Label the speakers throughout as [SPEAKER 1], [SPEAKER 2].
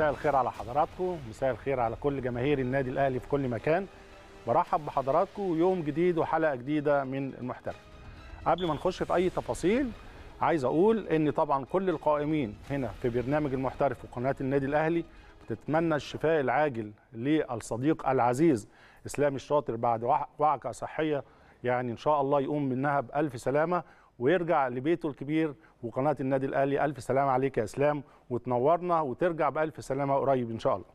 [SPEAKER 1] مساء الخير على حضراتكم مساء الخير على كل جماهير النادي الاهلي في كل مكان برحب بحضراتكم يوم جديد وحلقه جديده من المحترف قبل ما نخش في اي تفاصيل عايز اقول ان طبعا كل القائمين هنا في برنامج المحترف وقناه النادي الاهلي بتتمنى الشفاء العاجل للصديق العزيز اسلام الشاطر بعد وعكه صحيه يعني ان شاء الله يقوم منها بالف سلامه ويرجع لبيته الكبير وقناه النادي الاهلي الف سلامه عليك يا اسلام وتنورنا وترجع بالف سلامه قريب ان شاء الله.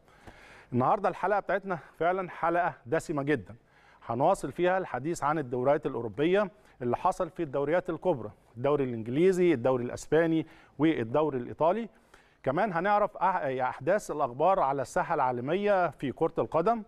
[SPEAKER 1] النهارده الحلقه بتاعتنا فعلا حلقه دسمه جدا. هنواصل فيها الحديث عن الدوريات الاوروبيه اللي حصل في الدوريات الكبرى، الدوري الانجليزي، الدوري الاسباني والدوري الايطالي. كمان هنعرف يعني احداث الاخبار على الساحه العالميه في كره القدم.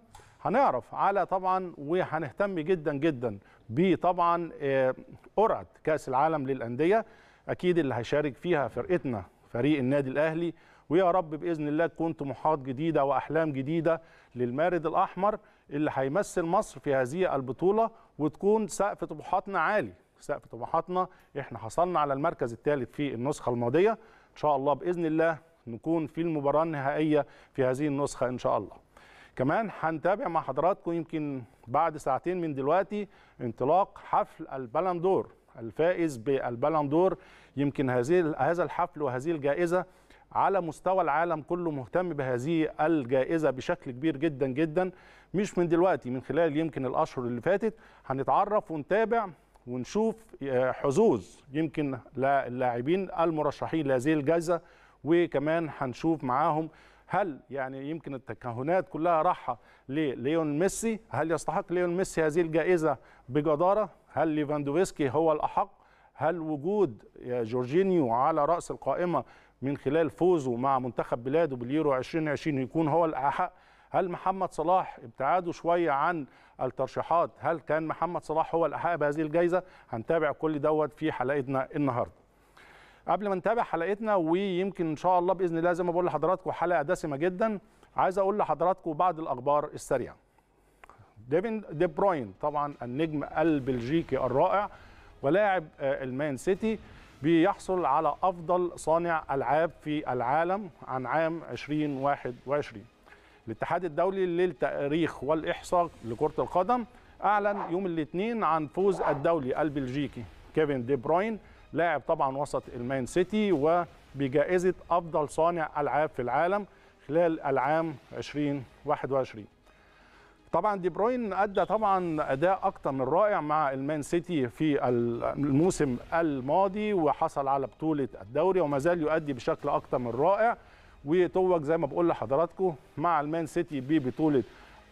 [SPEAKER 1] هنعرف على طبعا وهنهتم جدا جدا بطبعا آه، قرعه كاس العالم للانديه اكيد اللي هيشارك فيها فرقتنا فريق النادي الاهلي ويا رب باذن الله تكون طموحات جديده واحلام جديده للمارد الاحمر اللي هيمثل مصر في هذه البطوله وتكون سقف طموحاتنا عالي سقف طموحاتنا احنا حصلنا على المركز الثالث في النسخه الماضيه ان شاء الله باذن الله نكون في المباراه النهائيه في هذه النسخه ان شاء الله كمان هنتابع مع حضراتكم يمكن بعد ساعتين من دلوقتي انطلاق حفل البلندور الفائز بالبالندور يمكن هذه هذا الحفل وهذه الجائزه على مستوى العالم كله مهتم بهذه الجائزة بشكل كبير جدا جدا مش من دلوقتي من خلال يمكن الأشهر اللي فاتت هنتعرف ونتابع ونشوف آه، حظوظ يمكن للاعبين المرشحين لهذه الجائزة وكمان هنشوف معاهم هل يعني يمكن التكهنات كلها راحة لليون ميسي هل يستحق ليون ميسي هذه الجائزة بجدارة هل ليفاندوفسكي هو الأحق هل وجود جورجينيو على رأس القائمة من خلال فوزه مع منتخب بلاده باليورو 2020 يكون هو الأحق هل محمد صلاح ابتعاده شوية عن الترشيحات هل كان محمد صلاح هو الأحق بهذه الجائزة هنتابع كل دوت في حلقتنا النهاردة قبل ما نتابع حلقتنا ويمكن ان شاء الله باذن الله زي ما بقول لحضراتكم حلقه دسمه جدا عايز اقول لحضراتكم بعض الاخبار السريعه ديفين دي بروين طبعا النجم البلجيكي الرائع ولاعب آه، المان سيتي بيحصل على افضل صانع العاب في العالم عن عام 2021 الاتحاد الدولي للتاريخ والاحصاء لكره القدم اعلن يوم الاثنين عن فوز الدولي البلجيكي كيفن دي بروين لاعب طبعا وسط المان سيتي وبجائزه افضل صانع العاب في العالم خلال العام 2021 طبعا دي بروين ادى طبعا اداء اكتر من رائع مع المان سيتي في الموسم الماضي وحصل على بطوله الدوري وما زال يؤدي بشكل اكتر من رائع وتوج زي ما بقول لحضراتكم مع المان سيتي ببطوله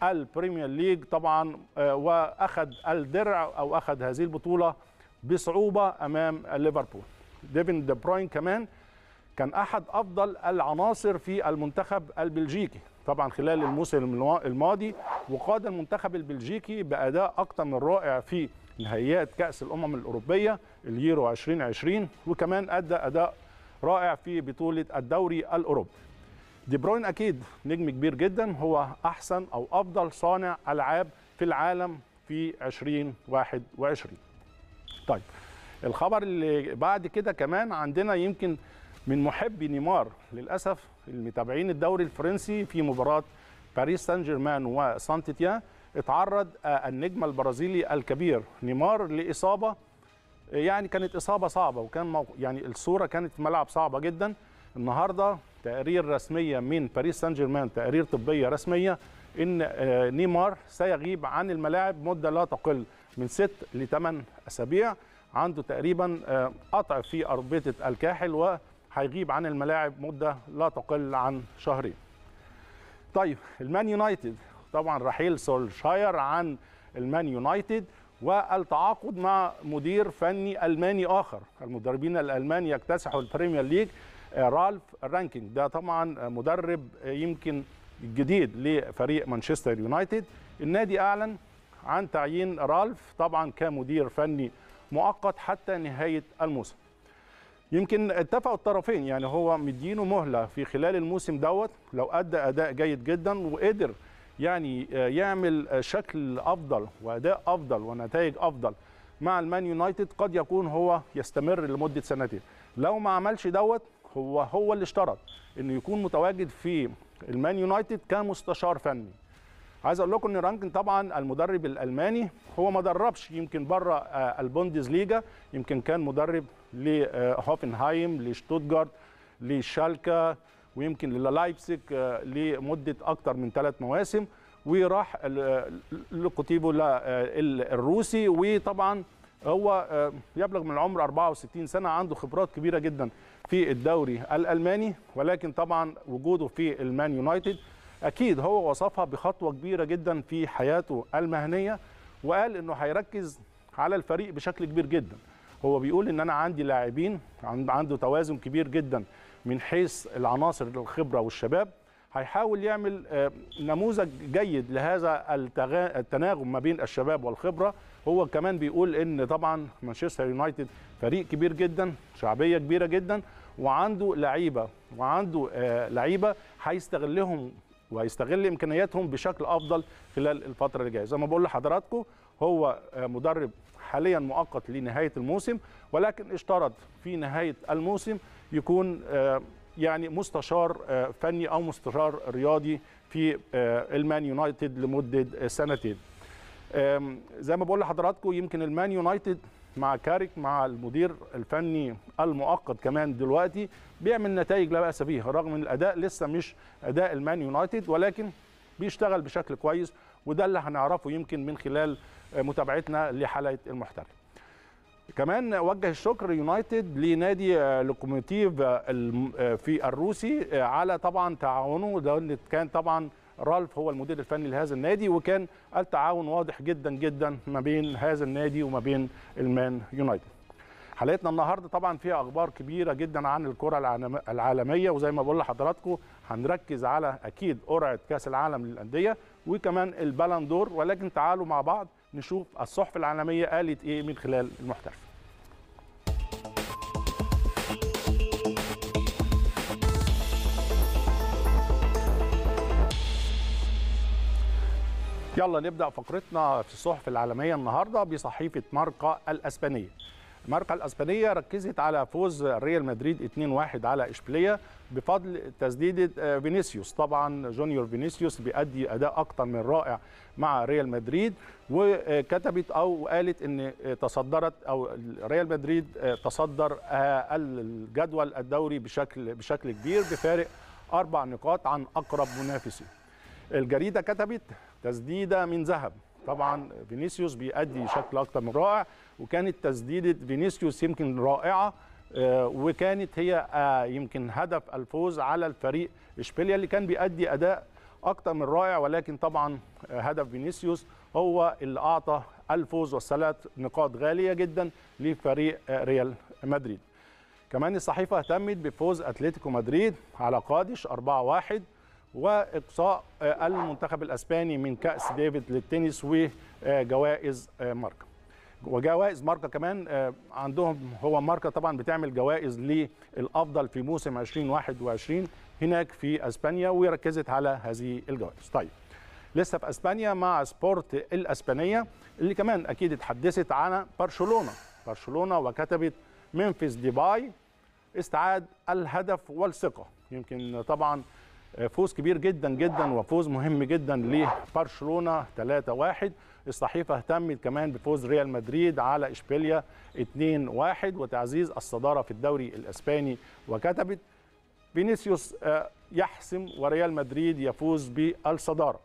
[SPEAKER 1] البريمير ليج طبعا آه، واخذ الدرع او اخذ هذه البطوله بصعوبه امام ليفربول ديفن دي بروين كمان كان احد افضل العناصر في المنتخب البلجيكي طبعا خلال الموسم الماضي وقاد المنتخب البلجيكي باداء اكثر من رائع في نهائيات كاس الامم الاوروبيه اليورو 2020 وكمان ادى اداء رائع في بطوله الدوري الاوروبي دي بروين اكيد نجم كبير جدا هو احسن او افضل صانع العاب في العالم في 2021 طيب الخبر اللي بعد كده كمان عندنا يمكن من محبي نيمار للاسف المتابعين الدوري الفرنسي في مباراه باريس سان جيرمان وسانت تيان اتعرض آه، النجم البرازيلي الكبير نيمار لاصابه آه، يعني كانت اصابه صعبه وكان يعني الصوره كانت في ملعب صعبه جدا النهارده تقارير رسميه من باريس سان جيرمان تقارير طبيه رسميه ان آه، نيمار سيغيب عن الملاعب مده لا تقل من 6 ل 8 اسابيع عنده تقريبا قطع في اربطه الكاحل و هيغيب عن الملاعب مده لا تقل عن شهرين. طيب المان يونايتد طبعا رحيل سولشاير عن المان يونايتد والتعاقد مع مدير فني الماني اخر المدربين الالمان يكتسحوا البريمير ليج رالف رانكينج ده طبعا مدرب يمكن جديد لفريق مانشستر يونايتد النادي اعلن عن تعيين رالف طبعا كمدير فني مؤقت حتى نهايه الموسم يمكن اتفقوا الطرفين يعني هو مدينه مهله في خلال الموسم دوت لو ادى اداء جيد جدا وقدر يعني آه، يعمل شكل افضل واداء افضل ونتائج افضل مع المان يونايتد قد يكون هو يستمر لمده سنتين لو ما عملش دوت هو هو اللي اشترط انه يكون متواجد في المان يونايتد كمستشار فني عايز اقول لكم ان رانكن طبعا المدرب الالماني هو ما دربش يمكن بره آه، البوندز ليجا يمكن كان مدرب لهوفنهايم لشتوتغارت لشالكا ويمكن للايبسك آه، لمده اكثر من ثلاث مواسم وراح آه، لقطيبو آه، الروسي وطبعا هو يبلغ من العمر 64 سنه عنده خبرات كبيره جدا في الدوري الالماني ولكن طبعا وجوده في المان يونايتد اكيد هو وصفها بخطوه كبيره جدا في حياته المهنيه وقال انه هيركز على الفريق بشكل كبير جدا هو بيقول ان انا عندي لاعبين عنده توازن كبير جدا من حيث العناصر الخبره والشباب هيحاول يعمل آه، نموذج جيد لهذا التناغم ما بين الشباب والخبره هو كمان بيقول ان طبعا مانشستر يونايتد فريق كبير جدا شعبيه كبيره جدا وعنده لعيبه وعنده آه، لعيبه هيستغلهم وهيستغل امكانياتهم بشكل افضل خلال الفتره اللي جايه زي ما بقول لحضراتكم هو آه، مدرب حاليا مؤقت لنهايه الموسم ولكن اشترط في نهايه الموسم يكون آه، يعني مستشار آه، فني او مستشار رياضي في آه، المان يونايتد لمده سنتين زي ما بقول لحضراتكم يمكن المان يونايتد مع كاريك مع المدير الفني المؤقت كمان دلوقتي بيعمل نتائج لا باس بيها رغم ان الاداء لسه مش اداء المان يونايتد ولكن بيشتغل بشكل كويس وده اللي هنعرفه يمكن من خلال متابعتنا لحلقه المحترف كمان وجه الشكر يونايتد لنادي لوكوموتيف في الروسي على طبعا تعاونه ده اللي كان طبعا رالف هو المدير الفني لهذا النادي وكان التعاون واضح جدا جدا ما بين هذا النادي وما بين المان يونايتد حلقتنا النهارده طبعا فيها اخبار كبيره جدا عن الكره العالميه وزي ما بقول لحضراتكم هنركز على اكيد قرعه كاس العالم للانديه وكمان البالندور ولكن تعالوا مع بعض نشوف الصحف العالميه قالت ايه من خلال المحترف يلا نبدا فقرتنا في الصحف العالميه النهارده بصحيفه ماركا الاسبانيه الماركه الاسبانيه ركزت على فوز ريال مدريد 2-1 على اشبيليه بفضل تسديده آه، فينيسيوس طبعا جونيور فينيسيوس بيأدي اداء اكتر من رائع مع ريال مدريد وكتبت او قالت ان تصدرت او ريال مدريد آه، تصدر آه، الجدول الدوري بشكل بشكل كبير بفارق اربع نقاط عن اقرب منافسه الجريده كتبت تسديده من ذهب طبعا فينيسيوس بيأدي شكل اكتر من رائع وكانت تسديده فينيسيوس يمكن رائعه آه، وكانت هي آه، يمكن هدف الفوز على الفريق اشبيليا اللي كان بيأدي اداء اكتر من رائع ولكن طبعا آه، هدف فينيسيوس هو اللي اعطى الفوز والثلاث نقاط غاليه جدا لفريق ريال مدريد كمان الصحيفه اهتمت بفوز اتلتيكو مدريد على قادش 4-1 واقصاء آه، المنتخب الاسباني من كاس ديفيد للتنس وجوائز آه، ماركه وجوائز ماركه كمان آه، عندهم هو ماركه طبعا بتعمل جوائز للافضل في موسم 2021 هناك في اسبانيا وركزت على هذه الجوائز طيب لسه في اسبانيا مع سبورت الاسبانيه اللي كمان اكيد اتحدثت عن برشلونه برشلونه وكتبت منفس ديباي استعاد الهدف والثقه يمكن طبعا فوز كبير جدا جدا وفوز مهم جدا لبرشلونه 3-1 الصحيفه اهتمت كمان بفوز ريال مدريد على اشبيليا 2-1 وتعزيز الصداره في الدوري الاسباني وكتبت فينيسيوس آه، يحسم وريال مدريد يفوز بالصداره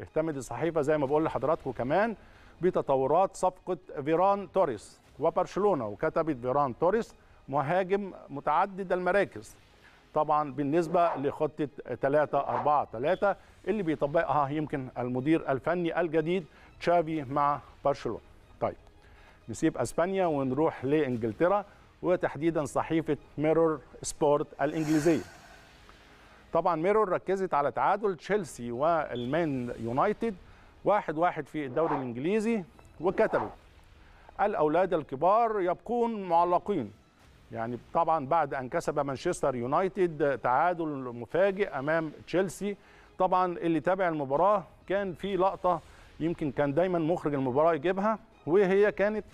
[SPEAKER 1] اهتمت الصحيفه زي ما بقول لحضراتكم كمان بتطورات صفقه فيران توريس وبرشلونه وكتبت فيران توريس مهاجم متعدد المراكز طبعا بالنسبه لخطه 3 4 3 اللي بيطبقها يمكن المدير الفني الجديد تشافي مع برشلونه. طيب نسيب اسبانيا ونروح لانجلترا وتحديدا صحيفه ميرور سبورت الانجليزيه. طبعا ميرور ركزت على تعادل تشيلسي والمان يونايتد واحد واحد في الدوري الانجليزي وكتبوا الاولاد الكبار يبقون معلقين يعني طبعا بعد ان كسب مانشستر يونايتد تعادل مفاجئ امام تشيلسي طبعا اللي تابع المباراه كان في لقطه يمكن كان دايما مخرج المباراه يجيبها وهي كانت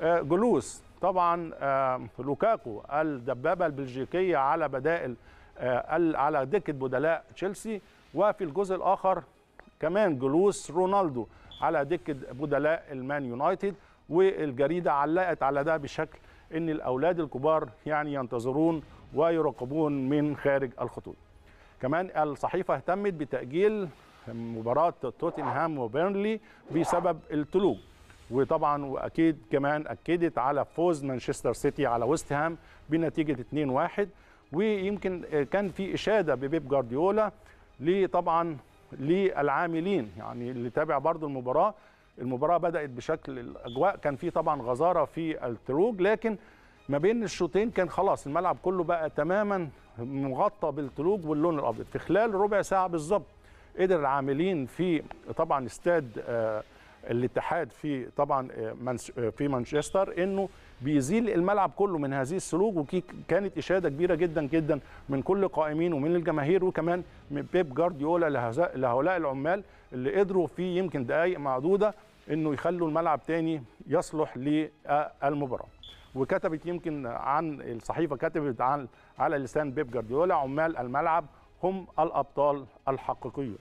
[SPEAKER 1] آه، جلوس طبعا آه، لوكاكو الدبابه البلجيكيه على بدائل آه، على دكه بدلاء تشيلسي وفي الجزء الاخر كمان جلوس رونالدو على دكه بدلاء المان يونايتد والجريده علقت على ده بشكل ان الاولاد الكبار يعني ينتظرون ويراقبون من خارج الخطوط كمان الصحيفه اهتمت بتاجيل مباراه توتنهام وبيرنلي بسبب التلوج وطبعا واكيد كمان اكدت على فوز مانشستر سيتي على ويست هام بنتيجه 2-1 ويمكن كان في اشاده ببيب جارديولا لطبعا للعاملين يعني اللي تابع برضو المباراه المباراه بدات بشكل الاجواء كان في طبعا غزاره في التروج لكن ما بين الشوطين كان خلاص الملعب كله بقى تماما مغطى بالتلوج واللون الابيض في خلال ربع ساعه بالظبط قدر العاملين في طبعا استاد آه، الاتحاد في طبعا آه، آه، في مانشستر انه بيزيل الملعب كله من هذه السلوك وكانت اشاده كبيره جدا جدا من كل القائمين ومن الجماهير وكمان من بيب جارديولا لهؤلاء العمال اللي قدروا في يمكن دقائق معدوده انه يخلوا الملعب تاني يصلح للمباراه وكتبت يمكن عن الصحيفه كتبت عن على لسان بيب جارديولا عمال الملعب هم الابطال الحقيقيون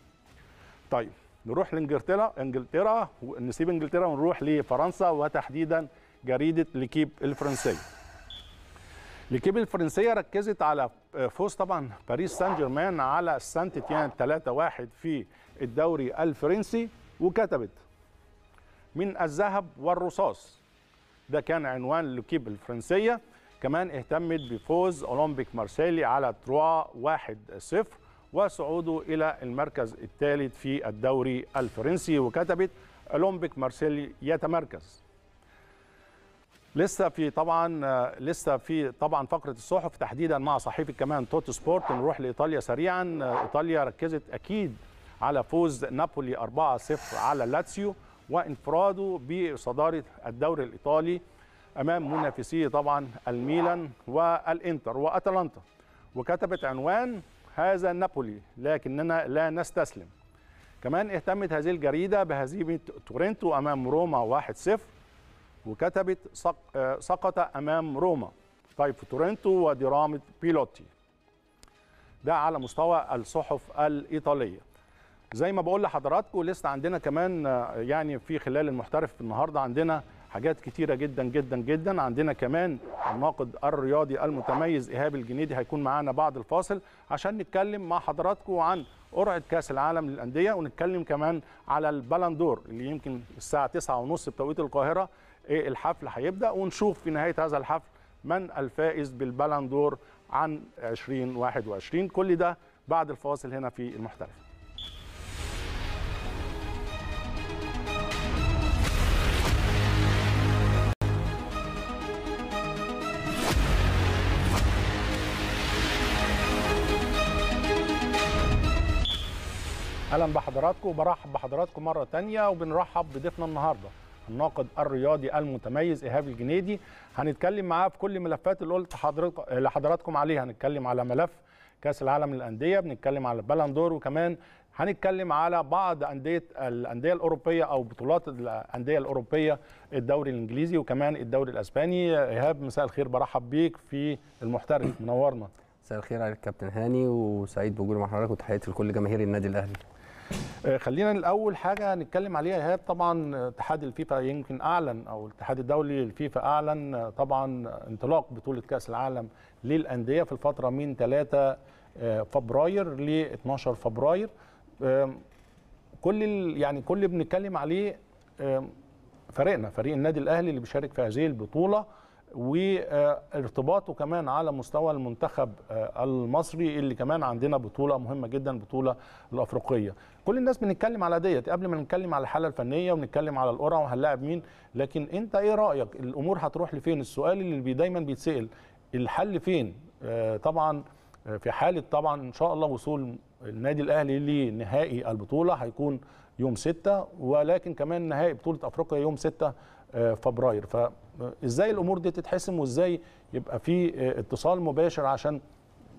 [SPEAKER 1] طيب نروح لانجلترا انجلترا نسيب انجلترا ونروح لفرنسا وتحديدا جريده ليكيب الفرنسيه ليكيب الفرنسيه ركزت على فوز طبعا باريس سان جيرمان على سانت تيان 3-1 في الدوري الفرنسي وكتبت من الذهب والرصاص ده كان عنوان لوكيب الفرنسية كمان اهتمت بفوز أولمبيك مارسيلي على تروا 1-0 وصعوده إلى المركز الثالث في الدوري الفرنسي وكتبت أولمبيك مارسيلي يتمركز لسه في طبعا لسه في طبعا فقره الصحف تحديدا مع صحيفه كمان توت سبورت نروح لايطاليا سريعا ايطاليا ركزت اكيد على فوز نابولي 4-0 على لاتسيو وانفراده بصداره الدوري الايطالي امام منافسيه طبعا الميلان والانتر واتلانتا وكتبت عنوان هذا نابولي لكننا لا نستسلم كمان اهتمت هذه الجريده بهزيمه تورنتو امام روما 1-0 وكتبت سقط امام روما طيب في تورنتو ودرامه بيلوتي ده على مستوى الصحف الايطاليه زي ما بقول لحضراتكم لسه عندنا كمان يعني في خلال المحترف النهارده عندنا حاجات كتيره جدا جدا جدا عندنا كمان الناقد الرياضي المتميز ايهاب الجنيدي هيكون معانا بعد الفاصل عشان نتكلم مع حضراتكم عن قرعه كاس العالم للانديه ونتكلم كمان على البلندور اللي يمكن الساعه 9:30 بتوقيت القاهره ايه الحفل هيبدا ونشوف في نهايه هذا الحفل من الفائز بالبلندور عن 2021 كل ده بعد الفاصل هنا في المحترف اهلا بحضراتكم وبرحب بحضراتكم مره تانية وبنرحب بضيفنا النهارده الناقد الرياضي المتميز ايهاب الجنيدي هنتكلم معاه في كل الملفات اللي قلت حضرتك لحضراتكم عليها هنتكلم على ملف كاس العالم للانديه بنتكلم على البالندور وكمان هنتكلم على بعض انديه الانديه الاوروبيه او بطولات الانديه الاوروبيه الدوري الانجليزي وكمان الدوري الاسباني ايهاب مساء الخير برحب بيك في المحترف منورنا مساء الخير عليك كابتن هاني وسعيد بوجودي مع حضرتك وتحياتي لكل جماهير النادي الاهلي آه، خلينا الاول حاجه هنتكلم عليها ايهاب طبعا اتحاد الفيفا يمكن اعلن او الاتحاد الدولي للفيفا اعلن آه، طبعا انطلاق بطوله كاس العالم للانديه في الفتره من 3 آه، فبراير ل 12 فبراير كل يعني كل اللي بنتكلم عليه فريقنا فريق النادي الاهلي اللي بيشارك في هذه البطوله وارتباطه كمان على مستوى المنتخب آه، المصري اللي كمان عندنا بطوله مهمه جدا بطوله الافريقيه كل الناس بنتكلم على ديت قبل ما نتكلم على الحاله الفنيه ونتكلم على القرعه وهنلاعب مين لكن انت ايه رايك الامور هتروح لفين السؤال اللي دايما بيتسال الحل فين آه، طبعا آه، في حاله طبعا ان شاء الله وصول النادي الاهلي لنهائي البطوله هيكون يوم 6 ولكن كمان نهائي بطوله افريقيا يوم 6 فبراير ف ازاي الامور دي تتحسم وازاي يبقى في آه، اتصال مباشر عشان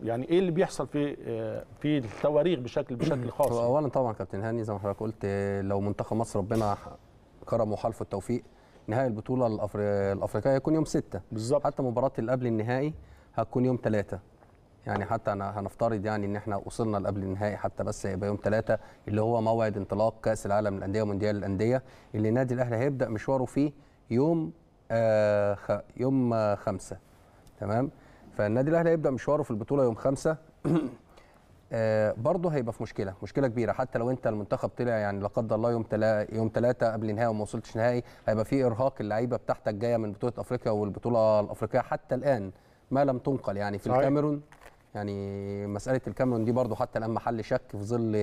[SPEAKER 1] يعني ايه اللي بيحصل في آه، في التواريخ بشكل بشكل خاص
[SPEAKER 2] اولا طبعا كابتن هاني زي ما حضرتك قلت لو منتخب مصر ربنا كرمه وحالفه التوفيق نهائي البطوله الأفري... الافريقيه هيكون يوم 6 بالظبط حتى مباراه اللي قبل النهائي هتكون يوم 3 يعني حتى أنا هنفترض يعني ان احنا وصلنا لقبل النهائي حتى بس هيبقى يوم 3 اللي هو موعد انطلاق كاس العالم للانديه ومونديال الانديه اللي النادي الاهلي هيبدا مشواره فيه يوم آه يوم خمسة تمام فالنادي الاهلي هيبدا مشواره في البطوله يوم خمسة آه برضه هيبقى في مشكله مشكله كبيره حتى لو انت المنتخب طلع يعني لا قدر الله يوم تلا يوم ثلاثه قبل النهائي وما وصلتش نهائي هيبقى في ارهاق اللعيبه بتاعتك جايه من بطوله افريقيا والبطوله الافريقيه حتى الان ما لم تنقل يعني في الكاميرون يعني مساله الكاميرون دي برضه حتى الان محل شك في ظل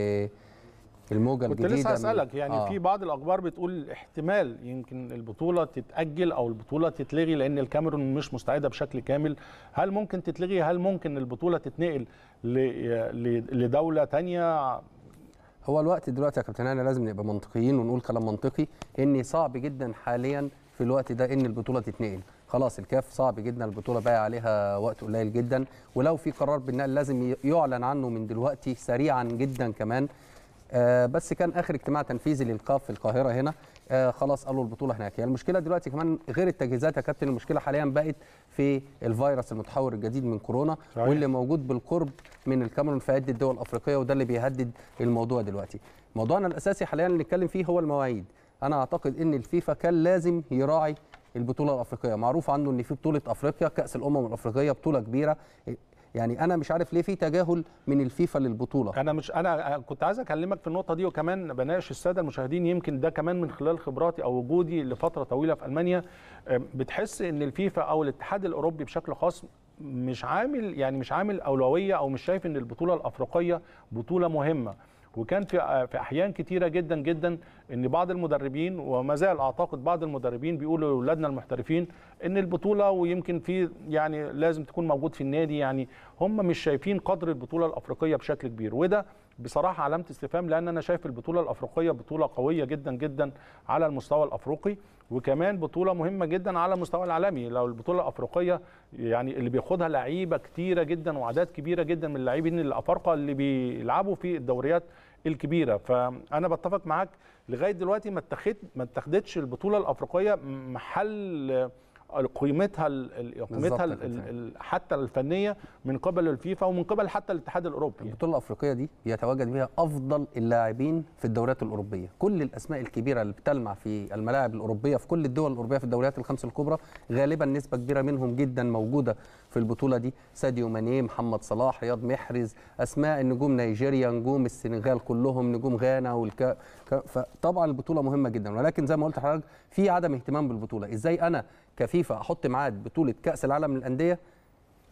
[SPEAKER 2] الموجه الجديده كنت لسه هسالك يعني آه. في
[SPEAKER 1] بعض الاخبار بتقول احتمال يمكن البطوله تتاجل او البطوله تتلغي لان الكاميرون مش مستعده بشكل كامل هل ممكن تتلغي هل ممكن البطوله تتنقل لدوله ثانيه هو الوقت دلوقتي يا
[SPEAKER 2] كابتن انا لازم نبقى منطقيين ونقول كلام منطقي ان صعب جدا حاليا في الوقت ده ان البطوله تتنقل خلاص الكاف صعب جدا البطوله باقي عليها وقت قليل جدا ولو في قرار بالنقل لازم يعلن عنه من دلوقتي سريعا جدا كمان آه، بس كان اخر اجتماع تنفيذي للقاف في القاهره هنا آه، خلاص قالوا البطوله هناك هي يعني المشكله دلوقتي كمان غير التجهيزات يا كابتن المشكله حاليا بقت في الفيروس المتحور الجديد من كورونا صحيح. واللي موجود بالقرب من الكاميرون في عده دول افريقيه وده اللي بيهدد الموضوع دلوقتي موضوعنا الاساسي حاليا اللي نتكلم فيه هو المواعيد انا اعتقد ان الفيفا كان لازم يراعي البطوله الافريقيه معروف عنه ان في بطوله افريقيا كاس الامم الافريقيه بطوله كبيره يعني انا
[SPEAKER 1] مش عارف ليه في تجاهل من الفيفا للبطوله انا مش انا كنت عايز اكلمك في النقطه دي وكمان بناقش الساده المشاهدين يمكن ده كمان من خلال خبراتي او وجودي لفتره طويله في المانيا بتحس ان الفيفا او الاتحاد الاوروبي بشكل خاص مش عامل يعني مش عامل اولويه او مش شايف ان البطوله الافريقيه بطوله مهمه وكان في في احيان كتيره جدا جدا ان بعض المدربين وما زال اعتقد بعض المدربين بيقولوا لاولادنا المحترفين ان البطوله ويمكن في يعني لازم تكون موجود في النادي يعني هم مش شايفين قدر البطوله الافريقيه بشكل كبير وده بصراحه علامه استفهام لان انا شايف البطوله الافريقيه بطوله قويه جدا جدا على المستوى الافريقي وكمان بطوله مهمه جدا على المستوى العالمي لو البطوله الافريقيه يعني اللي بياخدها لعيبه كتيره جدا واعداد كبيره جدا من اللاعبين الافارقه اللي بيلعبوا في الدوريات الكبيره فانا بتفق معاك لغايه دلوقتي ما اتخذتش البطوله الافريقيه محل قيمتها قيمتها حتى الفنيه من قبل الفيفا ومن قبل حتى الاتحاد الاوروبي البطوله الافريقيه دي بيتواجد فيها افضل اللاعبين في الدوريات
[SPEAKER 2] الاوروبيه كل الاسماء الكبيره اللي بتلمع في الملاعب الاوروبيه في كل الدول الاوروبيه في الدوريات الخمس الكبرى غالبا نسبه كبيره منهم جدا موجوده في البطوله دي ساديو ماني محمد صلاح رياض محرز اسماء نجوم نيجيريا نجوم السنغال كلهم نجوم غانا والك... فطبعا البطوله مهمه جدا ولكن زي ما قلت لحضرتك في عدم اهتمام بالبطوله ازاي انا كفيفا احط ميعاد بطوله كاس العالم للانديه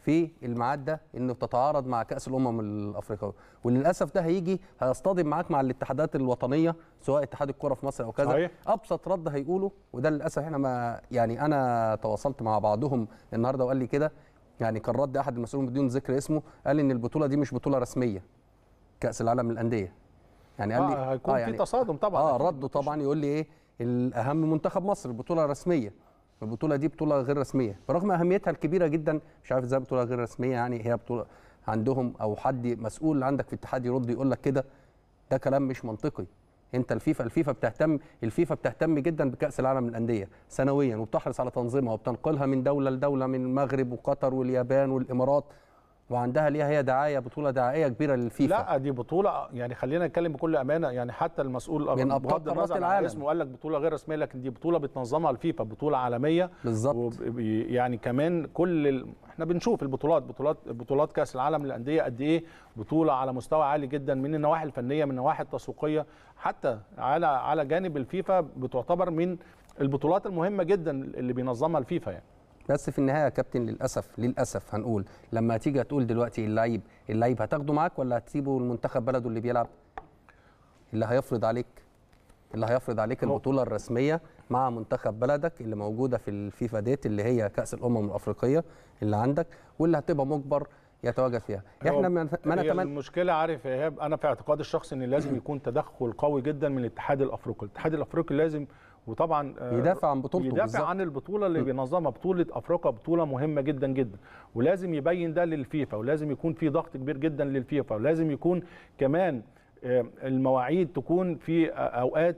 [SPEAKER 2] في الميعاد ده انه تتعارض مع كاس الامم الافريقيه وللاسف ده هيجي هيصطدم معاك مع الاتحادات الوطنيه سواء اتحاد الكره في مصر او كذا صحيح. ابسط رد هيقوله وده للاسف احنا ما يعني انا تواصلت مع بعضهم النهارده وقال لي كده يعني كان رد احد المسؤولين بدون ذكر اسمه قال ان البطوله دي مش بطوله رسميه كاس العالم للانديه يعني قال آه، لي اه هيكون آه يعني في تصادم طبعا اه رده طبعا يقول لي ايه الاهم منتخب مصر البطوله رسميه البطوله دي بطوله غير رسميه برغم اهميتها الكبيره جدا مش عارف ازاي بطوله غير رسميه يعني هي بطوله عندهم او حد مسؤول عندك في الاتحاد يرد يقول لك كده ده كلام مش منطقي انت الفيفا الفيفا بتهتم الفيفا بتهتم جدا بكاس العالم للانديه سنويا وبتحرص على تنظيمها وبتنقلها من دوله لدوله من المغرب وقطر واليابان والامارات وعندها ليها
[SPEAKER 1] هي دعايه بطوله دعائيه كبيره للفيفا لا دي بطوله يعني خلينا نتكلم بكل امانه يعني حتى المسؤول من ابطال قاره العالم اسمه قال لك بطوله غير رسميه لكن دي بطوله بتنظمها الفيفا بطوله عالميه بالظبط يعني كمان كل ال... احنا بنشوف البطولات بطولات بطولات كاس العالم للانديه قد ايه بطوله على مستوى عالي جدا من النواحي الفنيه من النواحي التسويقيه حتى على على جانب الفيفا بتعتبر من البطولات المهمه جدا اللي بينظمها الفيفا يعني
[SPEAKER 2] بس في النهايه يا كابتن للاسف للاسف هنقول لما تيجي هتقول دلوقتي اللعيب اللعيب هتاخده معاك ولا هتسيبه المنتخب بلده اللي بيلعب اللي هيفرض عليك اللي هيفرض عليك البطوله الرسميه مع منتخب بلدك اللي موجوده في الفيفا ديت اللي هي كاس الامم الافريقيه اللي عندك واللي هتبقى مجبر يتواجد فيها
[SPEAKER 1] احنا ما نتمنى المشكله عارف ايهاب انا في اعتقادي الشخصي ان لازم يكون تدخل قوي جدا من الاتحاد الافريقي الاتحاد الافريقي لازم وطبعا آه، يدافع عن بطولته يدافع بالزبط. عن البطوله اللي بينظمها بطوله افريقيا بطوله مهمه جدا جدا ولازم يبين ده للفيفا ولازم يكون في ضغط كبير جدا للفيفا ولازم يكون كمان آه، المواعيد تكون في اوقات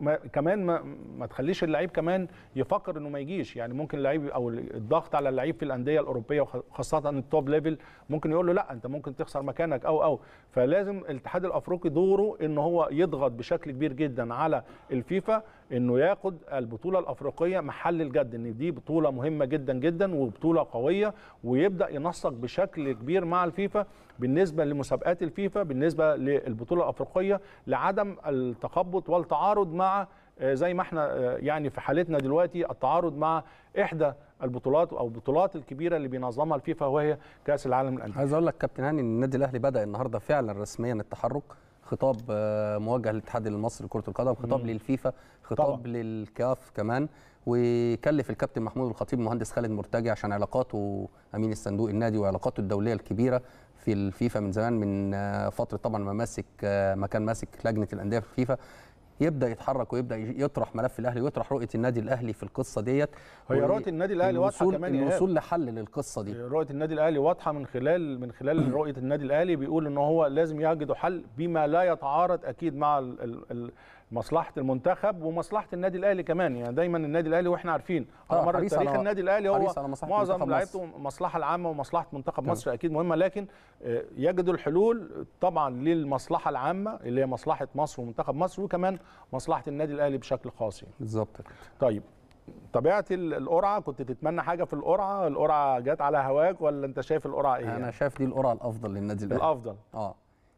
[SPEAKER 1] ما كمان ما, ما تخليش اللعيب كمان يفكر انه ما يجيش يعني ممكن اللعيب او الضغط على اللعيب في الانديه الاوروبيه وخاصه التوب ليفل ممكن يقول له لا انت ممكن تخسر مكانك او او فلازم الاتحاد الافريقي دوره ان هو يضغط بشكل كبير جدا على الفيفا انه ياخد البطوله الافريقيه محل الجد ان دي بطوله مهمه جدا جدا وبطوله قويه ويبدا ينسق بشكل كبير مع الفيفا بالنسبه لمسابقات الفيفا بالنسبه للبطوله الافريقيه لعدم التخبط والتعارض التعارض مع آه، زي ما احنا آه، يعني في حالتنا دلوقتي التعارض مع احدى البطولات او البطولات الكبيره اللي بينظمها الفيفا وهي كاس العالم للانديه. عايز اقول
[SPEAKER 2] لك كابتن هاني ان النادي الاهلي بدا النهارده فعلا رسميا التحرك خطاب آه، موجه للاتحاد المصري لكره القدم خطاب مم. للفيفا خطاب طبعا. للكاف كمان وكلف الكابتن محمود الخطيب مهندس خالد مرتجي عشان علاقاته امين الصندوق النادي وعلاقاته الدوليه الكبيره في الفيفا من زمان من فتره طبعا ما ماسك ما كان ماسك لجنه الانديه في الفيفا يبدا يتحرك ويبدا يطرح ملف الاهلي ويطرح رؤيه النادي الاهلي في القصه ديت هي رؤيه النادي الاهلي واضحه كمان الوصول
[SPEAKER 1] لحل للقصه دي رؤيه النادي الاهلي واضحه من خلال من خلال رؤيه النادي الاهلي بيقول ان هو لازم يجدوا حل بما لا يتعارض اكيد مع الـ الـ الـ مصلحه المنتخب ومصلحه النادي الاهلي كمان يعني دايما النادي الاهلي واحنا عارفين آه، على مر تاريخ النادي الاهلي هو معظم لعيبته المصلحه العامه ومصلحه منتخب مصر اكيد مهمه لكن آه، يجدوا الحلول طبعا للمصلحه العامه اللي هي مصلحه مصر ومنتخب مصر وكمان مصلحه النادي الاهلي بشكل خاص يعني بالظبط طيب طبيعه القرعه كنت تتمنى حاجه في القرعه القرعه جت على هواك ولا انت شايف القرعه ايه انا يعني؟ شايف دي القرعه
[SPEAKER 2] الافضل للنادي الاهلي الافضل اه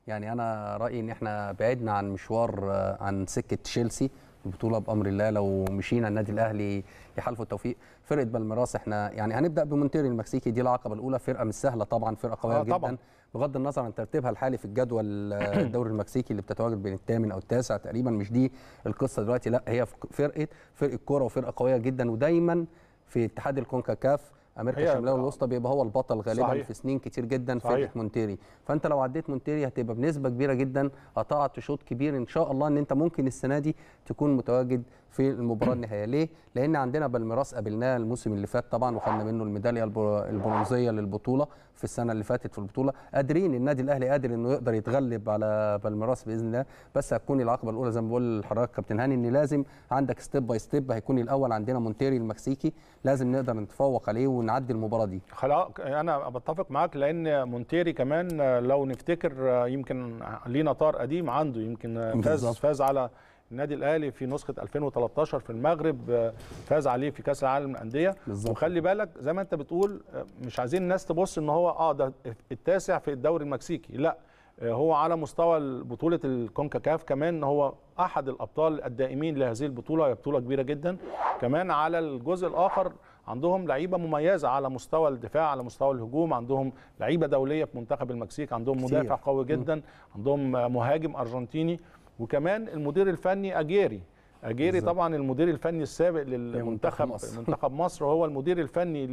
[SPEAKER 2] يعني انا رايي ان احنا بعدنا عن مشوار آه، عن سكه تشيلسي البطوله بامر الله لو مشينا النادي الاهلي يحالفه التوفيق فرقه بالميراس احنا يعني هنبدا بمونتيري المكسيكي دي العقبه الاولى فرقه مش سهله طبعا فرقه قويه آه جدا طبعًا. بغض النظر عن ترتيبها الحالي في الجدول آه، الدوري المكسيكي اللي بتتواجد بين الثامن او التاسع تقريبا مش دي القصه دلوقتي لا هي فرقه فرقه كوره وفرقه قويه جدا ودايما في اتحاد الكونكاكاف امريكا الشماليه والوسطى آه. بيبقى هو البطل غالبا صحيح. في سنين كتير جدا صحيح. فرقه مونتيري فانت لو عديت مونتيري هتبقى بنسبه كبيره جدا قطعت شوط كبير ان شاء الله ان انت ممكن السنه دي تكون متواجد في المباراه النهائيه ليه لان عندنا بالميراس قابلناه الموسم اللي فات طبعا وخدنا منه الميداليه البرونزيه للبطوله في السنه اللي فاتت في البطوله قادرين النادي الاهلي قادر انه يقدر يتغلب على بالميراس باذن الله بس هتكون العقبه الاولى زي ما بقول لحضرتك كابتن هاني ان لازم عندك ستيب باي ستيب هيكون الاول عندنا مونتيري المكسيكي لازم نقدر نتفوق عليه ونعدي المباراه دي خلاص
[SPEAKER 1] انا بتفق معاك لان مونتيري كمان لو نفتكر يمكن لينا طار قديم عنده يمكن فاز فاز على النادي الاهلي في نسخه 2013 في المغرب آه، فاز عليه في كاس العالم للانديه وخلي بالك زي ما انت بتقول آه، مش عايزين الناس تبص ان هو اه ده التاسع في الدوري المكسيكي لا آه، هو على مستوى بطوله الكونكاكاف كمان هو احد الابطال الدائمين لهذه البطوله هي بطوله كبيره جدا كمان على الجزء الاخر عندهم لعيبه مميزه على مستوى الدفاع على مستوى الهجوم عندهم لعيبه دوليه في منتخب المكسيك عندهم مدافع قوي جدا عندهم مهاجم ارجنتيني وكمان المدير الفني اجيري اجيري بالزبط. طبعا المدير الفني السابق للمنتخب مصر. منتخب مصر وهو المدير الفني